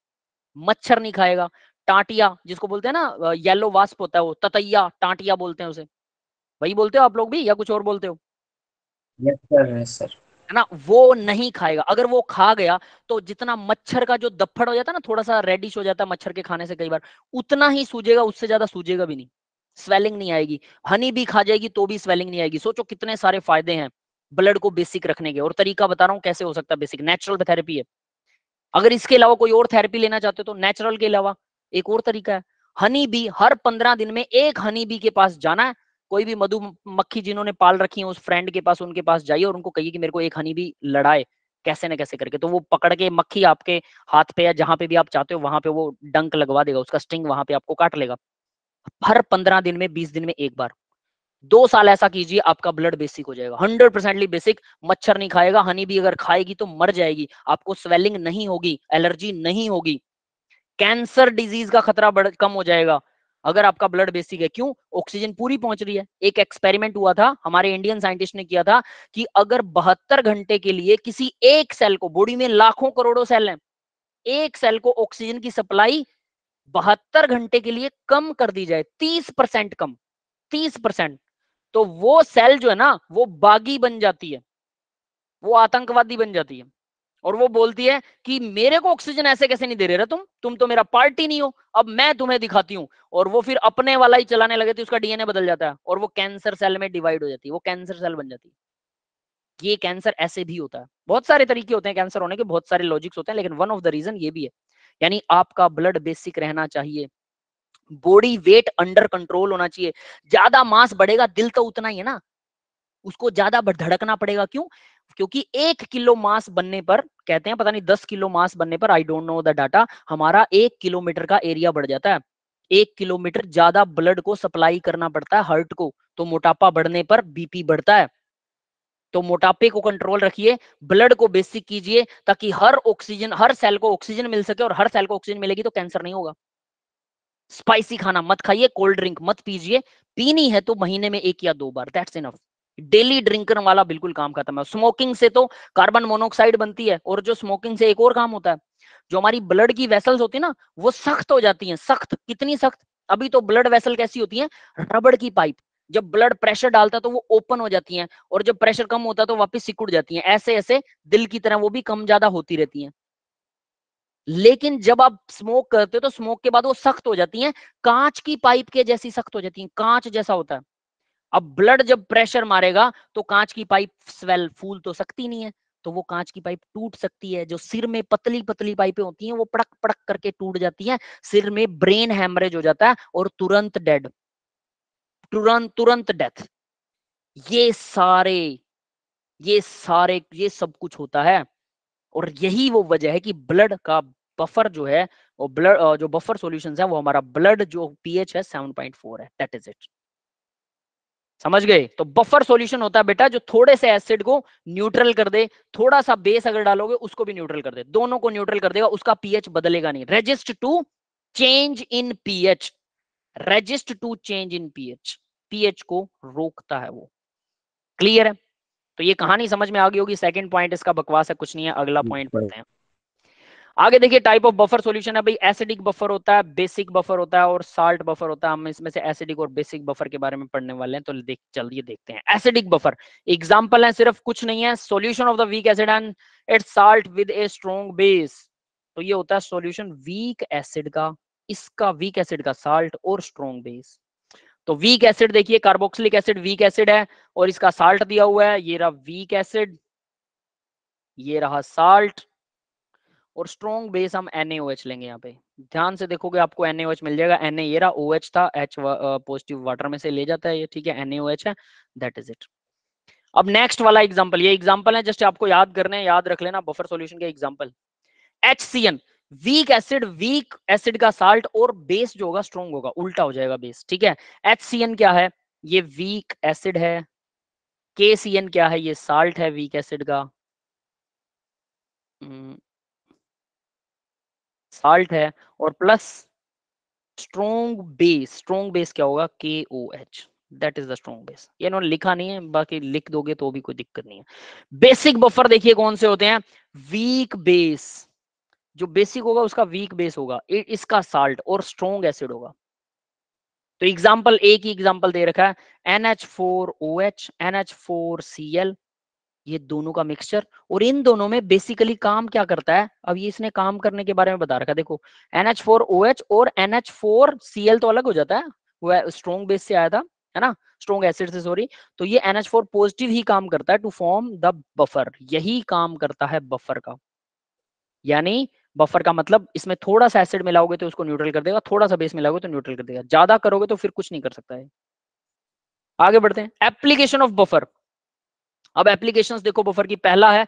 मच्छर नहीं खाएगा टाटिया जिसको बोलते हैं ना येलो वास्प होता है वो ततैया टाटिया बोलते हैं उसे वही बोलते हो आप लोग भी या कुछ और बोलते हो यस सर यस सर है ना वो नहीं खाएगा अगर वो खा गया तो जितना मच्छर का जो दफड़ हो जाता है ना थोड़ा सा रेडिश हो जाता है मच्छर के खाने से कई बार उतना ही सूजेगा उससे ज्यादा सूजेगा भी नहीं स्वेलिंग नहीं आएगी हनी भी खा जाएगी तो भी स्वेलिंग नहीं आएगी सोचो कितने सारे फायदे हैं ब्लड को बेसिक रखने के और तरीका बता रहा हूँ कैसे हो सकता है बेसिक नेचुरल थेरेपी है अगर इसके अलावा कोई और थेरेपी लेना चाहते हो तो नेचुरल के अलावा एक और तरीका है हनी भी हर पंद्रह दिन में एक हनी भी के पास जाना है कोई भी मधु मक्खी जिन्होंने पाल रखी है उस फ्रेंड के पास उनके पास जाइए और उनको कहिए कि मेरे को एक हनी भी लड़ाए कैसे ना कैसे करके तो वो पकड़ के मक्खी आपके हाथ पे या जहां पे भी आप चाहते हो वहां पे वो डंक लगवा देगा उसका स्टिंग वहां पे आपको काट लेगा हर पंद्रह दिन में बीस दिन में एक बार दो साल ऐसा कीजिए आपका ब्लड बेसिक हो जाएगा हंड्रेड परसेंटली बेसिक मच्छर नहीं खाएगा हनी भी अगर खाएगी तो मर जाएगी आपको स्वेलिंग नहीं होगी एलर्जी नहीं होगी कैंसर डिजीज का खतरा बढ़ कम हो जाएगा अगर आपका ब्लड बेसिक है क्यों ऑक्सीजन पूरी पहुंच रही है एक एक्सपेरिमेंट हुआ था हमारे इंडियन साइंटिस्ट ने किया था कि अगर बहत्तर घंटे के लिए किसी एक सेल को बॉडी में लाखों करोड़ों सेल हैं एक सेल को ऑक्सीजन की सप्लाई बहत्तर घंटे के लिए कम कर दी जाए तीस परसेंट कम तीस परसेंट तो वो सेल जो है ना वो बागी बन जाती है वो आतंकवादी बन जाती है और वो बोलती है कि मेरे को ऑक्सीजन ऐसे कैसे नहीं दे रहे तुम तुम तो मेरा पार्टी नहीं हो अब मैं तुम्हें दिखाती हूँ और वो फिर अपने वाला ही चलाने लगे थे तो उसका डीएनए बदल जाता है और वो कैंसर सेल में डिवाइड हो जाती है वो कैंसर सेल बन जाती है ये कैंसर ऐसे भी होता है बहुत सारे तरीके होते हैं कैंसर होने के बहुत सारे लॉजिक्स होते हैं लेकिन वन ऑफ द रीजन ये भी है यानी आपका ब्लड बेसिक रहना चाहिए बॉडी वेट अंडर कंट्रोल होना चाहिए ज्यादा मास बढ़ेगा दिल तो उतना ही है ना उसको ज्यादा धड़कना पड़ेगा क्यों क्योंकि एक किलो मास बनने पर कहते हैं पता नहीं दस किलो मास बनने पर I don't know the data हमारा एक किलोमीटर का एरिया बढ़ जाता है एक किलोमीटर ज्यादा ब्लड को सप्लाई करना पड़ता है हार्ट को तो मोटापा बढ़ने पर बीपी बढ़ता है तो मोटापे को कंट्रोल रखिए ब्लड को बेसिक कीजिए ताकि हर ऑक्सीजन हर सेल को ऑक्सीजन मिल सके और हर सेल को ऑक्सीजन मिलेगी तो कैंसर नहीं होगा स्पाइसी खाना मत खाइए कोल्ड ड्रिंक मत पीजिए पीनी है तो महीने में एक या दो बार दैट्स इनफ डेली ड्रिंकर वाला बिल्कुल काम खत्म है स्मोकिंग से तो कार्बन मोनोक्साइड बनती है और जो स्मोकिंग से एक और काम होता है जो हमारी ब्लड की वेसल्स होती है ना वो सख्त हो जाती हैं सख्त कितनी सख्त अभी तो ब्लड वेसल कैसी होती है रबड़ की पाइप जब ब्लड प्रेशर डालता है तो वो ओपन हो जाती हैं और जब प्रेशर कम होता है तो वापस सिकुड़ जाती हैं ऐसे ऐसे दिल की तरह वो भी कम ज्यादा होती रहती हैं लेकिन जब आप स्मोक करते हो तो स्मोक के बाद वो सख्त हो जाती हैं कांच की पाइप के जैसी सख्त हो जाती हैं कांच जैसा होता है अब ब्लड जब प्रेशर मारेगा तो कांच की पाइप स्वेल फूल तो सकती नहीं है तो वो कांच की पाइप टूट सकती है जो सिर में पतली पतली पाइपें होती हैं वो पड़क पड़क करके टूट जाती हैं सिर में ब्रेन हैमरेज हो जाता है और तुरंत डेड तुरंत तुरंत डेथ ये सारे ये सारे ये सब कुछ होता है और यही वो वजह है कि ब्लड का बफर जो है वो ब्लड जो बफर सॉल्यूशंस है वो हमारा ब्लड जो पीएच है 7.4 है दैट इज इट समझ गए तो बफर सॉल्यूशन होता है बेटा जो थोड़े से एसिड को न्यूट्रल कर दे थोड़ा सा बेस अगर डालोगे उसको भी न्यूट्रल कर दे दोनों को न्यूट्रल कर देगा उसका पीएच बदलेगा नहीं resist to change in PH resist to change in PH PH को रोकता है वो क्लियर है तो ये कहानी समझ में आ गई होगी सेकंड पॉइंट इसका बकवास है कुछ नहीं है अगला पॉइंट पढ़ते हैं आगे देखिए टाइप ऑफ बफर सॉल्यूशन है भाई एसिडिक बफर होता है बेसिक बफर होता है और साल्ट बफर होता है हम इसमें से एसिडिक और बेसिक बफर के बारे में पढ़ने वाले हैं तो देख चलिए देखते हैं एसिडिक बफर एग्जांपल है सिर्फ कुछ नहीं है solution of the weak acid and it salt with a strong base तो ये होता है सोल्यूशन वीक एसिड का इसका वीक एसिड का साल्ट और स्ट्रोंग बेस तो वीक एसिड देखिए कार्बोक्सिलिक एसिड वीक एसिड है और इसका साल्ट दिया हुआ है ये रहा वीक एसिड ये रहा साल्ट और स्ट्रॉन्ग बेस हम एन एच लेंगे यहाँ पे ध्यान से देखोगे आपको एच मिल जाएगा एन ये रहा एच था एच पॉजिटिव वाटर में से ले जाता है ये ठीक है एच है दैट इज इट अब नेक्स्ट वाला एग्जाम्पल ये एग्जाम्पल है जस्ट आपको याद करने है याद रख लेना बफर सोल्यूशन के C N weak acid weak acid का साल्ट और बेस जो होगा स्ट्रॉन्ग होगा उल्टा हो जाएगा बेस ठीक है एन क्या है ये वीक एसिड है एन क्या है ये साल्ट है वीक एसिड का hmm, साल्ट है और plus strong base strong base क्या होगा K O H that is the strong base ये इन्होंने लिखा नहीं है बाकी लिख दोगे तो भी कोई दिक्कत नहीं है बेसिक बफर देखिए कौन से होते हैं वीक बेस जो बेसिक होगा उसका वीक बेस होगा इसका साल्ट और स्ट्रोंग एसिड होगा तो एग्जाम्पल एक ही एग्जाम्पल दे रखा है N H four O H N H four C L ये दोनों का मिक्सचर और इन दोनों में बेसिकली काम क्या करता है अब ये इसने काम करने के बारे में बता रखा देखो NH4OH और NH4Cl तो अलग हो जाता है वो स्ट्रॉन्ग बेस से आया था है ना स्ट्रॉन्ग एसिड से सॉरी तो ये NH4 पॉजिटिव ही काम करता है टू फॉर्म द बफर यही काम करता है बफर का यानी बफर का मतलब इसमें थोड़ा सा एसिड मिलाओगे तो उसको न्यूट्रल कर देगा थोड़ा सा बेस मिलाओगे तो न्यूट्रल कर देगा ज्यादा करोगे तो फिर कुछ नहीं कर सकता है आगे बढ़ते हैं एप्लीकेशन ऑफ बफर अब एप्लीकेशन देखो बफर की पहला है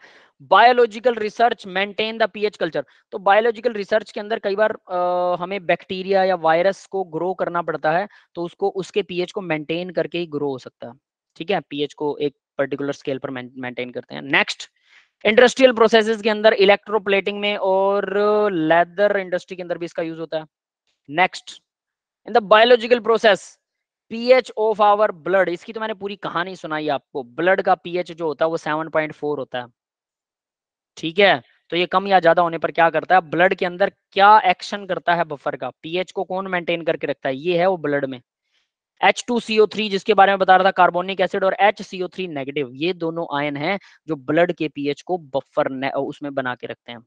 biological research maintain the PH culture तो बायोलॉजिकल रिसर्च के अंदर कई बार आ, हमें बैक्टीरिया या वायरस को ग्रो करना पड़ता है तो उसको उसके पीएच को मेंटेन करके ही ग्रो हो सकता है ठीक है पीएच को एक पर्टिकुलर स्केल पर मेंटेन करते हैं नेक्स्ट इंडस्ट्रियल प्रोसेसेस के अंदर इलेक्ट्रोप्लेटिंग में और लेदर इंडस्ट्री के अंदर भी इसका यूज होता है next in the biological process PH of our blood इसकी तो मैंने पूरी कहानी सुनाई आपको ब्लड का पीएच जो होता है वो सेवन पॉइंट फोर होता है ठीक है तो ये कम या ज्यादा होने पर क्या करता है ब्लड के अंदर क्या एक्शन करता है बफर का पीएच को कौन मेंटेन करके रखता है ये है वो ब्लड में एच टू सीओ थ्री जिसके बारे में बता रहा था कार्बोनिक एसिड और एच सीओ थ्री नेगेटिव ये दोनों आयन हैं जो ब्लड के पीएच को बफर उसमें बना के रखते हैं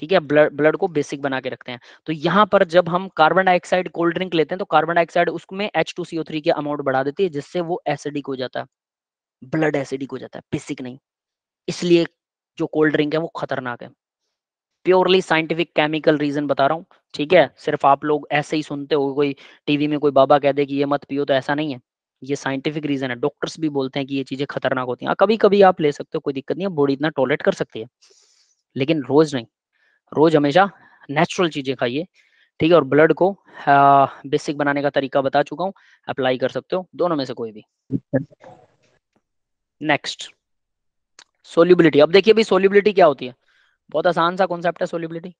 ठीक है ब्लड ब्लड को बेसिक बना के रखते हैं तो यहाँ पर जब हम कार्बन डाइऑक्साइड कोल्ड ड्रिंक लेते हैं तो कार्बन डाइऑक्साइड उसमें एच टू सीओ थ्री की अमाउंट बढ़ा देती है जिससे वो एसिडिक हो जाता है ब्लड एसिडिक हो जाता है बेसिक नहीं इसलिए जो कोल्ड ड्रिंक है वो खतरनाक है प्योरली साइंटिफिक केमिकल रीजन बता रहा हूँ ठीक है सिर्फ आप लोग ऐसे ही सुनते हो कोई टीवी में कोई बाबा कह दे कि ये मत पियो तो ऐसा नहीं है ये साइंटिफिक रीजन है डॉक्टर्स भी बोलते हैं कि ये चीजें खतरनाक होती हैं हाँ, कभी कभी आप ले सकते हो कोई दिक्कत नहीं है बॉडी इतना टॉयलेट कर सकती है लेकिन रोज नहीं रोज हमेशा नेचुरल चीजें खाइए ठीक है और ब्लड को आ, बेसिक बनाने का तरीका बता चुका हूँ अप्लाई कर सकते हो दोनों में से कोई भी नेक्स्ट सोल्यूबिलिटी अब देखिए भाई सोल्यूबिलिटी क्या होती है बहुत आसान सा कॉन्सेप्ट है सोल्यूबिलिटी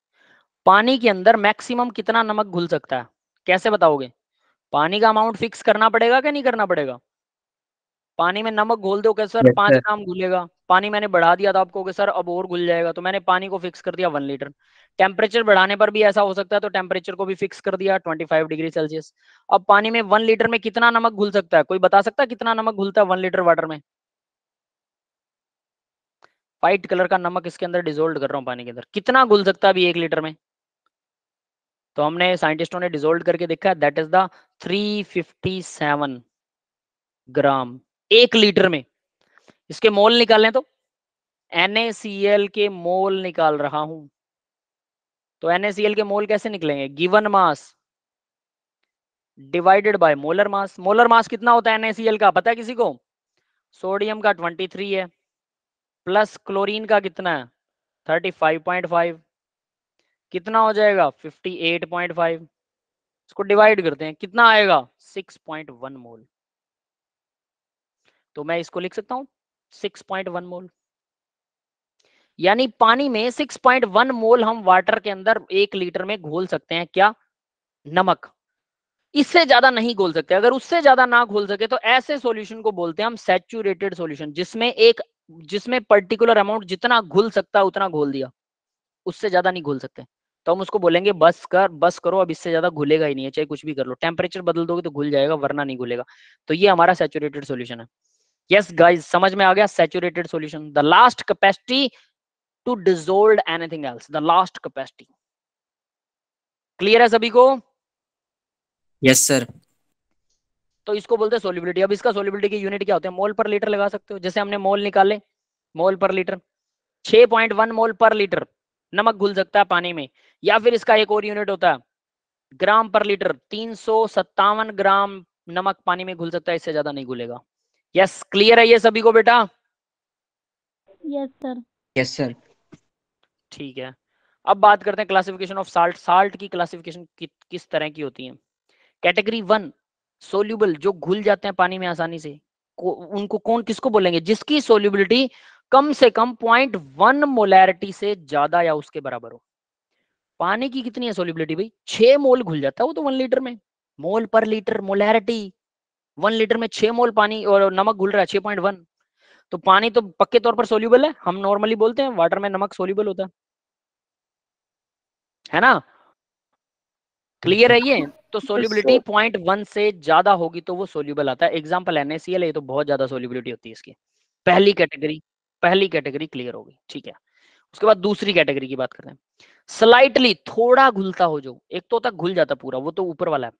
पानी के अंदर मैक्सिमम कितना नमक घुल सकता है कैसे बताओगे पानी का अमाउंट फिक्स करना पड़ेगा क्या नहीं करना पड़ेगा पानी में नमक घोल दो सर पांच ग्राम घुलेगा पानी मैंने बढ़ा दिया था आपको सर अब और घुल जाएगा तो मैंने पानी को फिक्स कर दिया वन लीटर टेम्परेचर बढ़ाने पर भी ऐसा हो सकता है तो टेम्परेचर को भी फिक्स कर दिया 25 डिग्री सेल्सियस अब पानी में वन लीटर में कितना नमक घुल सकता है कोई बता सकता है कितना नमक घुलता है वन लीटर वाटर में व्हाइट कलर का नमक इसके अंदर डिजोल्ड कर रहा हूँ पानी के अंदर कितना घुल सकता है अभी एक लीटर में तो हमने साइंटिस्टों ने डिजोल्ड करके देखा that is the three gram एक लीटर में इसके मोल निकालें तो NaCl के मोल निकाल रहा हूं तो NaCl के मोल कैसे निकलेंगे given mass divided by molar mass molar mass कितना होता है NaCl का पता है किसी को सोडियम का 23 है प्लस क्लोरीन का कितना है 35.5 कितना हो जाएगा 58.5 इसको डिवाइड करते हैं कितना आएगा 6.1 मोल तो मैं इसको लिख सकता हूँ 6.1 मोल यानी पानी में 6.1 मोल हम वाटर के अंदर एक लीटर में घोल सकते हैं क्या नमक इससे ज्यादा नहीं घोल सकते अगर उससे ज्यादा ना घोल सके तो ऐसे सॉल्यूशन को बोलते हैं हम सेचुरेटेड सॉल्यूशन जिसमें एक जिसमें पर्टिकुलर अमाउंट जितना घुल सकता उतना घोल दिया उससे ज्यादा नहीं घोल सकते तो हम उसको बोलेंगे बस कर बस करो अब इससे ज्यादा घुलेगा ही नहीं है चाहे कुछ भी कर लो टेम्परेचर बदल दोगे तो घुल जाएगा वरना नहीं घुलेगा तो ये हमारा सेचुरेटेड सोल्यूशन है yes guys samajh mein aa gaya saturated solution the last capacity to dissolve anything else the last capacity clear hai sabhi ko yes sir तो इसको बोलते हैं सोलिबिलिटी अब इसका सोलिबिलिटी की यूनिट क्या होते हैं मोल पर लीटर लगा सकते हो जैसे हमने मोल निकाले मोल पर लीटर 6.1 मोल पर लीटर नमक घुल सकता है पानी में या फिर इसका एक और यूनिट होता है ग्राम पर लीटर तीन ग्राम नमक पानी में घुल सकता है इससे ज्यादा नहीं घुलेगा यस क्लियर है ये सभी को बेटा यस सर यस सर ठीक है अब बात करते हैं क्लासिफिकेशन ऑफ साल्ट साल्ट की क्लासिफिकेशन कि, किस तरह की होती है कैटेगरी वन सोल्यूबल जो घुल जाते हैं पानी में आसानी से को, उनको कौन किसको बोलेंगे जिसकी सोल्यूबिलिटी कम से कम पॉइंट वन मोलैरिटी से ज्यादा या उसके बराबर हो पानी की कितनी है सोल्यूबिलिटी भाई छह मोल घुल जाता है वो तो वन लीटर में मोल पर लीटर मोलैरिटी वन लीटर में छह मोल पानी और नमक घुल रहा है छह पॉइंट वन तो पानी तो पक्के तौर पर सोल्यूबल है हम नॉर्मली बोलते हैं वाटर में नमक सोल्यूबल होता है है ना क्लियर है ये तो सोल्यूबिलिटी पॉइंट वन से ज्यादा होगी तो वो सोल्यूबल आता है एग्जाम्पल एनएसीएल है तो बहुत ज्यादा सोल्यूबिलिटी होती है इसकी पहली कैटेगरी पहली कैटेगरी क्लियर होगी ठीक है उसके बाद दूसरी कैटेगरी की बात करते हैं स्लाइटली थोड़ा घुलता हो जो एक तो तक घुल जाता पूरा वो तो ऊपर वाला है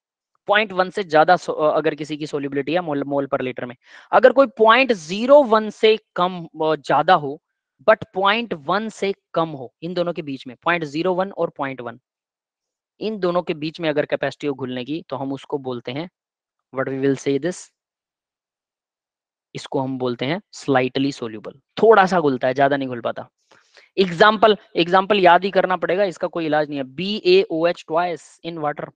पॉइंट वन से ज्यादा अगर किसी की सोलिबिलिटी है मोल मोल पर लीटर में अगर कोई पॉइंट जीरो वन से कम ज्यादा हो बट पॉइंट वन से कम हो इन दोनों के बीच में पॉइंट जीरो वन और पॉइंट वन इन दोनों के बीच में अगर कैपेसिटी हो घुलने की तो हम उसको बोलते हैं what we will say this इसको हम बोलते हैं स्लाइटली सोल्यूबल थोड़ा सा घुलता है ज्यादा नहीं घुल पाता एग्जाम्पल एग्जाम्पल याद ही करना पड़ेगा इसका कोई इलाज नहीं है B A O H twice in water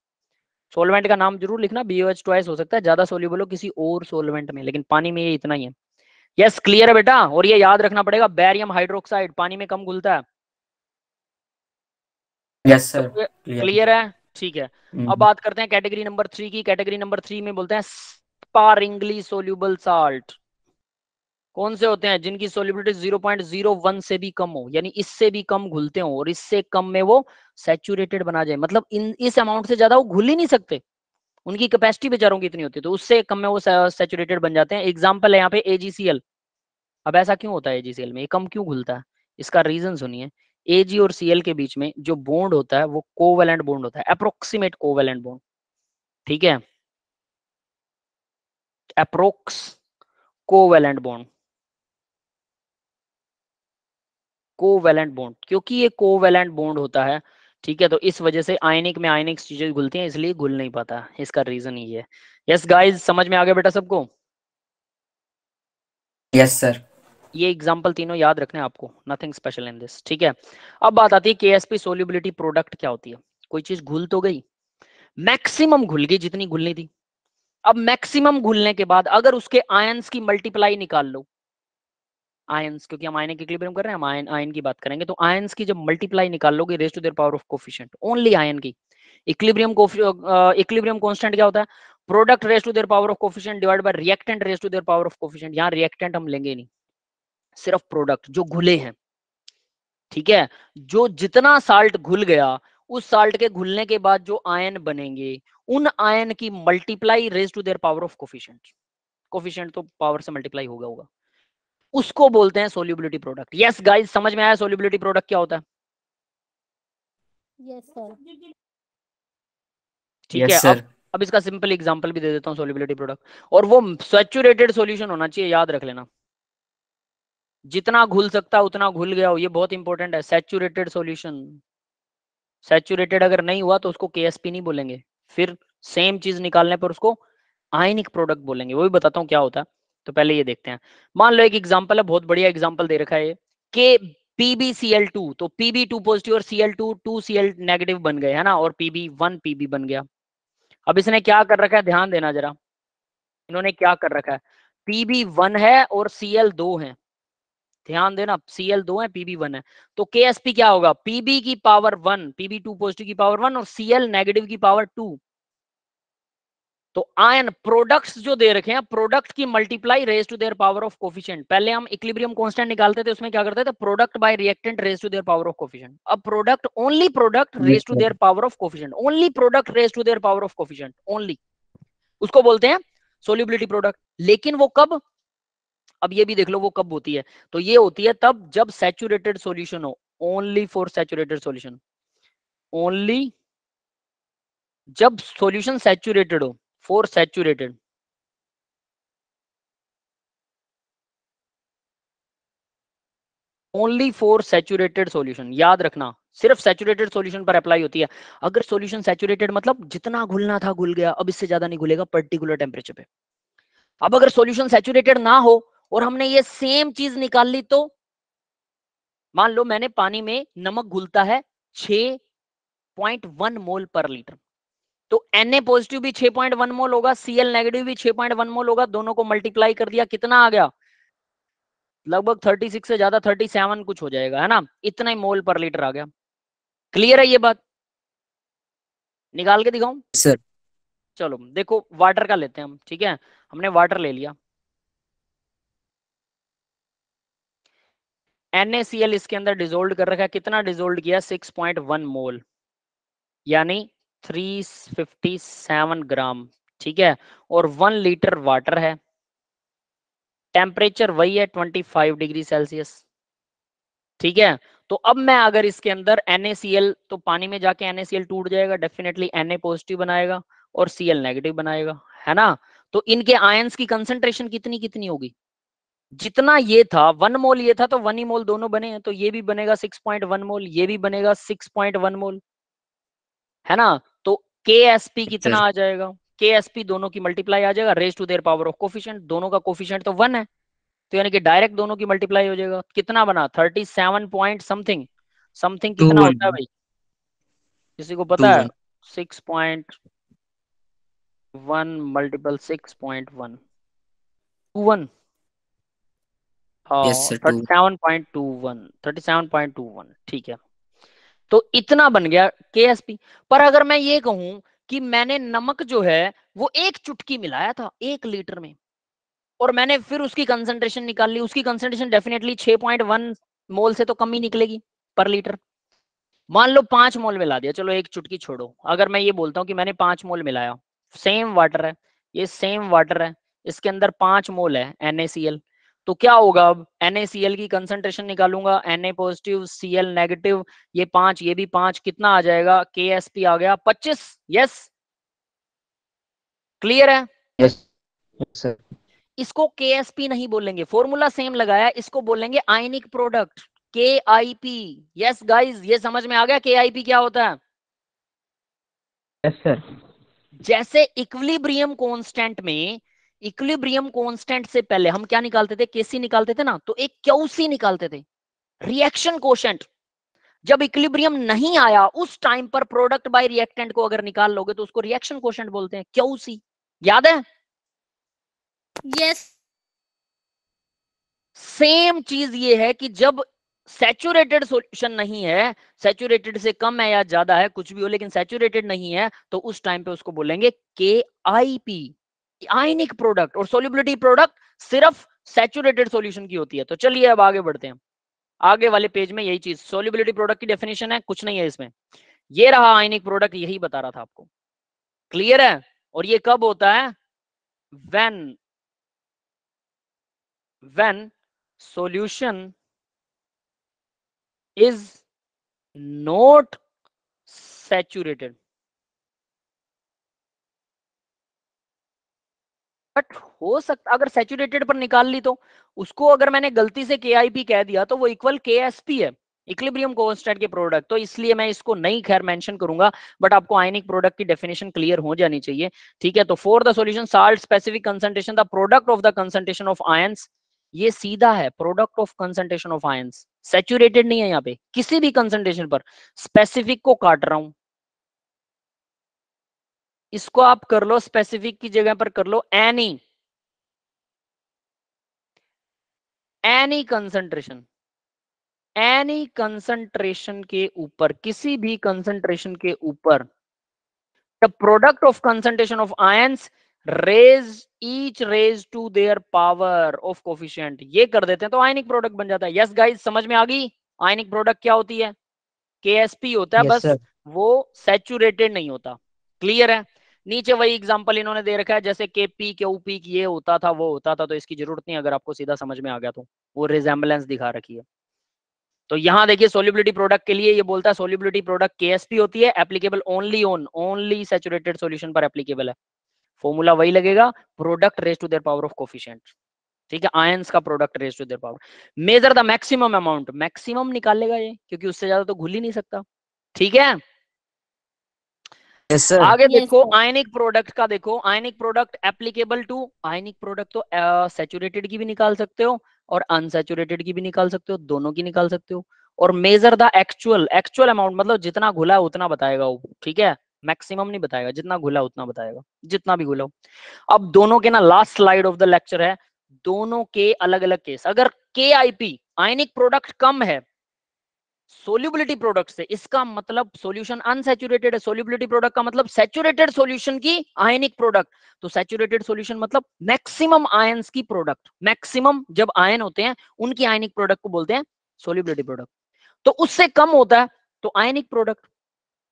solvent का नाम जरूर लिखना बी एच ट्वाइस हो सकता है ज्यादा सोल्यूबल हो किसी और सोलवेंट में लेकिन पानी में ये इतना ही है यस क्लियर है बेटा और ये याद रखना पड़ेगा बैरियम हाइड्रोक्साइड पानी में कम घुलता है यस सर क्लियर है ठीक है हम्म, अब हम्म। बात करते हैं कैटेगरी नंबर थ्री की कैटेगरी नंबर थ्री में बोलते हैं स्पारिंगली सोल्यूबल साल्ट कौन से होते हैं जिनकी सोलिबिलिटी 0.01 से भी कम हो यानी इससे भी कम घुलते हो और इससे कम में वो सैचुरेटेड बना जाए मतलब इन इस अमाउंट से ज्यादा वो घुल ही नहीं सकते उनकी कैपेसिटी बेचारों की इतनी होती है तो उससे कम में वो सैचुरेटेड बन जाते हैं एग्जाम्पल है यहाँ पे एजीसीएल अब ऐसा क्यों होता है एजीसीएल में ये कम क्यों घुलता है इसका रीजन सुनिए एजी और सीएल के बीच में जो बोन्ड होता है वो कोवेलेंट बोन्ड होता है अप्रोक्सीमेट कोवेलेंट बोन्ड ठीक है approx covalent bond covalent bond क्योंकि ये कोवेलेंट बॉन्ड होता है ठीक है तो इस वजह से आयनिक में आयनिक चीजें घुलती हैं इसलिए घुल नहीं पाता इसका रीजन ये है यस गाइस समझ में आ गया बेटा सबको यस सर ये एग्जांपल तीनों याद रखने आपको नथिंग स्पेशल इन दिस ठीक है अब बात आती है केएसपी सोल्यूबिलिटी प्रोडक्ट क्या होती है कोई चीज घुल तो गई मैक्सिमम घुल गई जितनी घुलनी थी अब मैक्सिमम घुलने के बाद अगर उसके आयंस की मल्टीप्लाई निकाल लो आयंस क्योंकि हम आयन आयनिक इक्विलिब्रियम कर रहे हैं हम आयन आयन की बात करेंगे तो आयंस की जब मल्टीप्लाई निकाल लोगे raised to their power of coefficient only ion की इक्विलिब्रियम इक्विलिब्रियम कांस्टेंट क्या होता है product raised to their power of coefficient divide by reactant raised to their power of coefficient यहां रिएक्टेंट हम लेंगे नहीं सिर्फ प्रोडक्ट जो घुले हैं ठीक है जो जितना साल्ट घुल गया उस साल्ट के घुलने के बाद जो आयन बनेंगे उन आयन की multiply raise to their power of coefficient coefficient तो पावर से मल्टीप्लाई होगा होगा उसको बोलते हैं सोल्यूबिलिटी प्रोडक्ट यस गाइस समझ में आया सोल्यूबिलिटी प्रोडक्ट क्या होता है यस सर ठीक है अब अब इसका सिंपल एग्जांपल भी दे देता हूँ सोल्यूबिलिटी प्रोडक्ट और वो सेचुरेटेड सॉल्यूशन होना चाहिए याद रख लेना जितना घुल सकता उतना घुल गया हो ये बहुत इंपॉर्टेंट है सेचुरेटेड सॉल्यूशन सेचुरेटेड अगर नहीं हुआ तो उसको के नहीं बोलेंगे फिर सेम चीज निकालने पर उसको आयनिक प्रोडक्ट बोलेंगे वो भी बताता हूँ क्या होता है तो पहले ये देखते हैं मान लो एक एग्जाम्पल है बहुत बढ़िया एग्जाम्पल दे रखा है के PbCl2 तो Pb2 पॉजिटिव और Cl2 2Cl नेगेटिव बन गए है ना और Pb1 Pb बन गया अब इसने क्या कर रखा है ध्यान देना जरा इन्होंने क्या कर रखा है Pb1 है और Cl2 है ध्यान देना Cl2 है Pb1 है तो Ksp क्या होगा Pb की पावर 1 Pb2 पॉजिटिव की पावर 1 और Cl नेगेटिव की पावर तो आयन प्रोडक्ट्स जो दे रखे हैं प्रोडक्ट की multiply raise to their power of coefficient पहले हम इक्लिब्रियम कांस्टेंट निकालते थे उसमें क्या करते थे product by reactant raise to their power of coefficient अब product only product raise to their power of coefficient only product raise to their power of coefficient only उसको बोलते हैं सोल्यूबिलिटी प्रोडक्ट लेकिन वो कब अब ये भी देख लो वो कब होती है तो ये होती है तब जब सैचुरेटेड सोल्यूशन हो only for saturated solution only जब सोल्यूशन सैचुरेटेड हो 4 saturated only for saturated solution याद रखना सिर्फ सैचुरेटेड सॉल्यूशन पर अप्लाई होती है अगर सॉल्यूशन सैचुरेटेड मतलब जितना घुलना था घुल गया अब इससे ज्यादा नहीं घुलेगा पर्टिकुलर टेम्परेचर पे अब अगर सॉल्यूशन सैचुरेटेड ना हो और हमने ये सेम चीज निकाल ली तो मान लो मैंने पानी में नमक घुलता है 6.1 मोल पर लीटर तो एन ए पॉजिटिव भी 6.1 मोल होगा सीएल नेगेटिव भी 6.1 मोल होगा दोनों को मल्टीप्लाई कर दिया कितना आ गया लगभग 36 से ज्यादा 37 कुछ हो जाएगा है ना इतना ही मोल पर लीटर आ गया क्लियर है ये बात निकाल के दिखाऊं सर चलो देखो वाटर का लेते हैं हम ठीक है हमने वाटर ले लिया NaCl इसके अंदर डिजोल्ड कर रखा है कितना डिजोल्ड किया 6.1 मोल यानी 357 ग्राम ठीक है और वन लीटर वाटर है टेम्परेचर वही है 25 डिग्री सेल्सियस ठीक है तो अब मैं अगर इसके अंदर NaCl तो पानी में जाके NaCl टूट जाएगा डेफिनेटली Na पॉजिटिव बनाएगा और Cl नेगेटिव बनाएगा है ना तो इनके आयंस की कंसेंट्रेशन कितनी कितनी होगी जितना ये था वन मोल ये था तो वन ही मोल दोनों बने हैं तो ये भी बनेगा 6.1 मोल ये भी बनेगा 6.1 मोल है ना के एस पी कितना आ जाएगा के एस पी दोनों की मल्टीप्लाई आ जाएगा raise to their power of coefficient दोनों का कोफिशियंट तो वन है तो यानी कि डायरेक्ट दोनों की मल्टीप्लाई हो जाएगा कितना बना thirty seven point something something कितना होता है भाई किसी को पता है six point one multiple six point one two one thirty seven point two one thirty seven point two one ठीक है तो इतना बन गया के पर अगर मैं ये कहूं कि मैंने नमक जो है वो एक चुटकी मिलाया था एक लीटर में और मैंने फिर उसकी कंसंट्रेशन निकाल ली उसकी कंसंट्रेशन डेफिनेटली 6.1 मोल से तो कम ही निकलेगी पर लीटर मान लो पांच मोल मिला दिया चलो एक चुटकी छोड़ो अगर मैं ये बोलता हूँ कि मैंने पांच मोल मिलाया सेम वाटर है ये सेम वाटर है इसके अंदर पांच मोल है NaCl तो क्या होगा अब एन की कंसंट्रेशन निकालूंगा एन पॉजिटिव Cl नेगेटिव ये पांच ये भी पांच कितना आ जाएगा के आ गया 25 यस क्लियर है यस yes, yes इसको के नहीं बोलेंगे फॉर्मूला सेम लगाया इसको बोलेंगे आयनिक प्रोडक्ट के आई पी यस गाइज ये समझ में आ गया के आई पी क्या होता है yes, जैसे इक्विलिब्रियम कॉन्स्टेंट में इक्विलिब्रियम कांस्टेंट से पहले हम क्या निकालते थे केसी निकालते थे ना तो एक क्यूसी निकालते थे रिएक्शन कोशेंट जब इक्विलिब्रियम नहीं आया उस टाइम पर प्रोडक्ट बाय रिएक्टेंट को अगर निकाल लोगे तो उसको रिएक्शन कोशेंट बोलते हैं क्यूसी याद है यस सेम चीज ये है कि जब सेचुरेटेड सोल्यूशन नहीं है सैचुरेटेड से कम है या ज्यादा है कुछ भी हो लेकिन सैचुरेटेड नहीं है तो उस टाइम पे उसको बोलेंगे K I P ionic product और सोल्यूबिलिटी प्रोडक्ट सिर्फ सेचुरेटेड सॉल्यूशन की होती है तो चलिए अब आगे बढ़ते हैं आगे वाले पेज में यही चीज सोल्यूबिलिटी प्रोडक्ट की डेफिनेशन है कुछ नहीं है इसमें ये रहा आयनिक प्रोडक्ट यही बता रहा था आपको क्लियर है और ये कब होता है when when solution is not saturated but हो सकता अगर सेचुरेटेड पर निकाल ली तो उसको अगर मैंने गलती से के कह दिया तो वो इक्वल के है इक्लिब्रियम कॉन्स्टेंट के प्रोडक्ट तो इसलिए मैं इसको नहीं खैर मेंशन करूंगा बट आपको आयनिक प्रोडक्ट की डेफिनेशन क्लियर हो जानी चाहिए ठीक है तो for the solution salt specific concentration the product of the concentration of ions ये सीधा है product of concentration of ions saturated नहीं है यहाँ पे किसी भी कंसंट्रेशन पर स्पेसिफिक को काट रहा हूं इसको आप कर लो स्पेसिफिक की जगह पर कर लो any any concentration any concentration के ऊपर किसी भी कंसंट्रेशन के ऊपर the product of concentration of ions raise each raise to their power of coefficient ये कर देते हैं तो आयनिक प्रोडक्ट बन जाता है यस yes, गाइस समझ में आ गई आयनिक प्रोडक्ट क्या होती है के होता है yes, बस sir. वो सैचुरेटेड नहीं होता क्लियर है नीचे वही एग्जाम्पल इन्होंने दे रखा है जैसे के पी क्यू पी ये होता था वो होता था तो इसकी जरूरत नहीं अगर आपको सीधा समझ में आ गया तो वो रिजेम्बलेंस दिखा रखी है तो यहाँ देखिए सोल्यूबिलिटी प्रोडक्ट के लिए ये बोलता है सोल्यूबिलिटी प्रोडक्ट के होती है applicable only on only saturated solution पर एप्लीकेबल है फॉर्मूला वही लगेगा product raise to their power of coefficient ठीक है आयंस का product raise to their power measure the maximum amount maximum निकालेगा ये क्योंकि उससे ज्यादा तो घुल ही नहीं सकता ठीक है yes, आगे देखो आयनिक प्रोडक्ट का देखो ionic product applicable to ionic product तो सेचुरेटेड uh, की भी निकाल सकते हो और अनसेचुरेटेड की भी निकाल सकते हो दोनों की निकाल सकते हो और measure the actual actual amount मतलब जितना घुला है उतना बताएगा वो ठीक है मैक्सिमम नहीं बताएगा जितना घुला उतना बताएगा जितना भी घुला अब दोनों के ना last slide of the lecture है दोनों के अलग अलग केस अगर के आई पी आयनिक प्रोडक्ट कम है सोल्यूबिलिटी प्रोडक्ट से इसका मतलब सोल्यूशन अनसेचुरेटेड है सोल्यूबिलिटी प्रोडक्ट का मतलब सेचुरेटेड सोल्यूशन की आयनिक प्रोडक्ट तो सेचुरेटेड सोल्यूशन मतलब मैक्सिमम आयंस की प्रोडक्ट मैक्सिमम जब आयन होते हैं उनकी आयनिक प्रोडक्ट को बोलते हैं सोल्यूबिलिटी प्रोडक्ट तो उससे कम होता है तो आयनिक प्रोडक्ट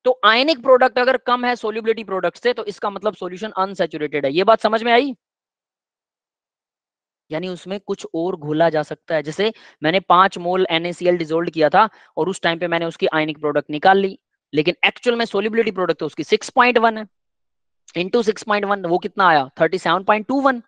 तो आयनिक प्रोडक्ट अगर कम है सोल्यूबिलिटी प्रोडक्ट से तो इसका मतलब सोल्यूशन अनसेचुरेटेड है ये बात समझ में आई यानी उसमें कुछ और घोला जा सकता है जैसे मैंने पांच मोल एनएसीएल डिजोल्व किया था और उस टाइम पे मैंने उसकी आयनिक प्रोडक्ट निकाल ली लेकिन एक्चुअल में सोलिबिलिटी तो प्रोडक्ट उसकी सिक्स पॉइंट वन है इंटू सिक्स पॉइंट वन वो कितना आया thirty seven point two one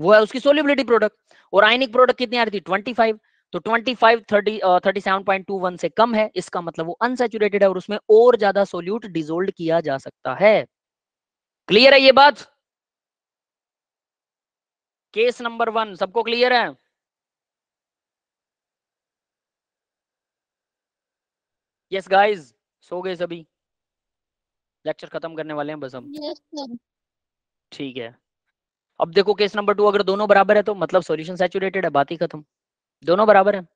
वो है उसकी सोलिबिलिटी प्रोडक्ट और आयनिक प्रोडक्ट कितनी आ रही थी ट्वेंटी फाइव तो twenty five thirty thirty seven point two one से कम है इसका मतलब वो अनसेचुरेटेड है और उसमें और ज्यादा सोल्यूट डिजोल्ड किया जा सकता है क्लियर है ये बात केस नंबर वन सबको क्लियर है यस गाइस सो गए सभी लेक्चर खत्म करने वाले हैं बस हम ठीक yes, है अब देखो केस नंबर टू अगर दोनों बराबर है तो मतलब सॉल्यूशन सैचुरेटेड है बात ही खत्म दोनों बराबर है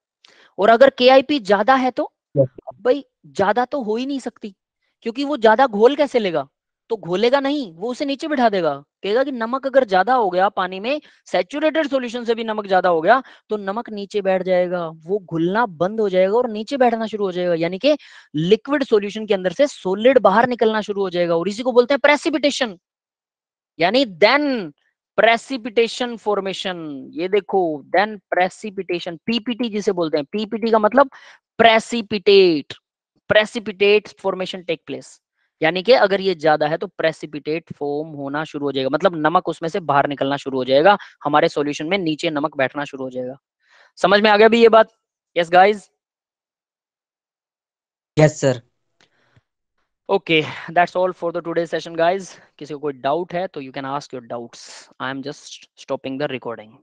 और अगर के ज्यादा है तो yes, भाई ज्यादा तो हो ही नहीं सकती क्योंकि वो ज्यादा घोल कैसे लेगा तो घोलेगा नहीं वो उसे नीचे बिठा देगा कहेगा कि नमक अगर ज्यादा हो गया पानी में सेचुरेटेड सोल्यूशन से भी नमक ज्यादा हो गया तो नमक नीचे बैठ जाएगा वो घुलना बंद हो जाएगा और नीचे बैठना शुरू हो जाएगा यानी कि लिक्विड सोल्यूशन के अंदर से सोलिड बाहर निकलना शुरू हो जाएगा और इसी को बोलते हैं प्रेसिपिटेशन यानी देन प्रेसिपिटेशन फॉर्मेशन ये देखो देन प्रेसिपिटेशन पीपीटी जिसे बोलते हैं पीपीटी का मतलब precipitate precipitate formation take place यानी कि अगर ये ज्यादा है तो प्रेसिपिटेट फोम होना शुरू हो जाएगा मतलब नमक उसमें से बाहर निकलना शुरू हो जाएगा हमारे सॉल्यूशन में नीचे नमक बैठना शुरू हो जाएगा समझ में आ गया भी ये बात yes guys yes sir okay that's all for the today session guys किसी को कोई डाउट है तो you can ask your doubts I am just stopping the recording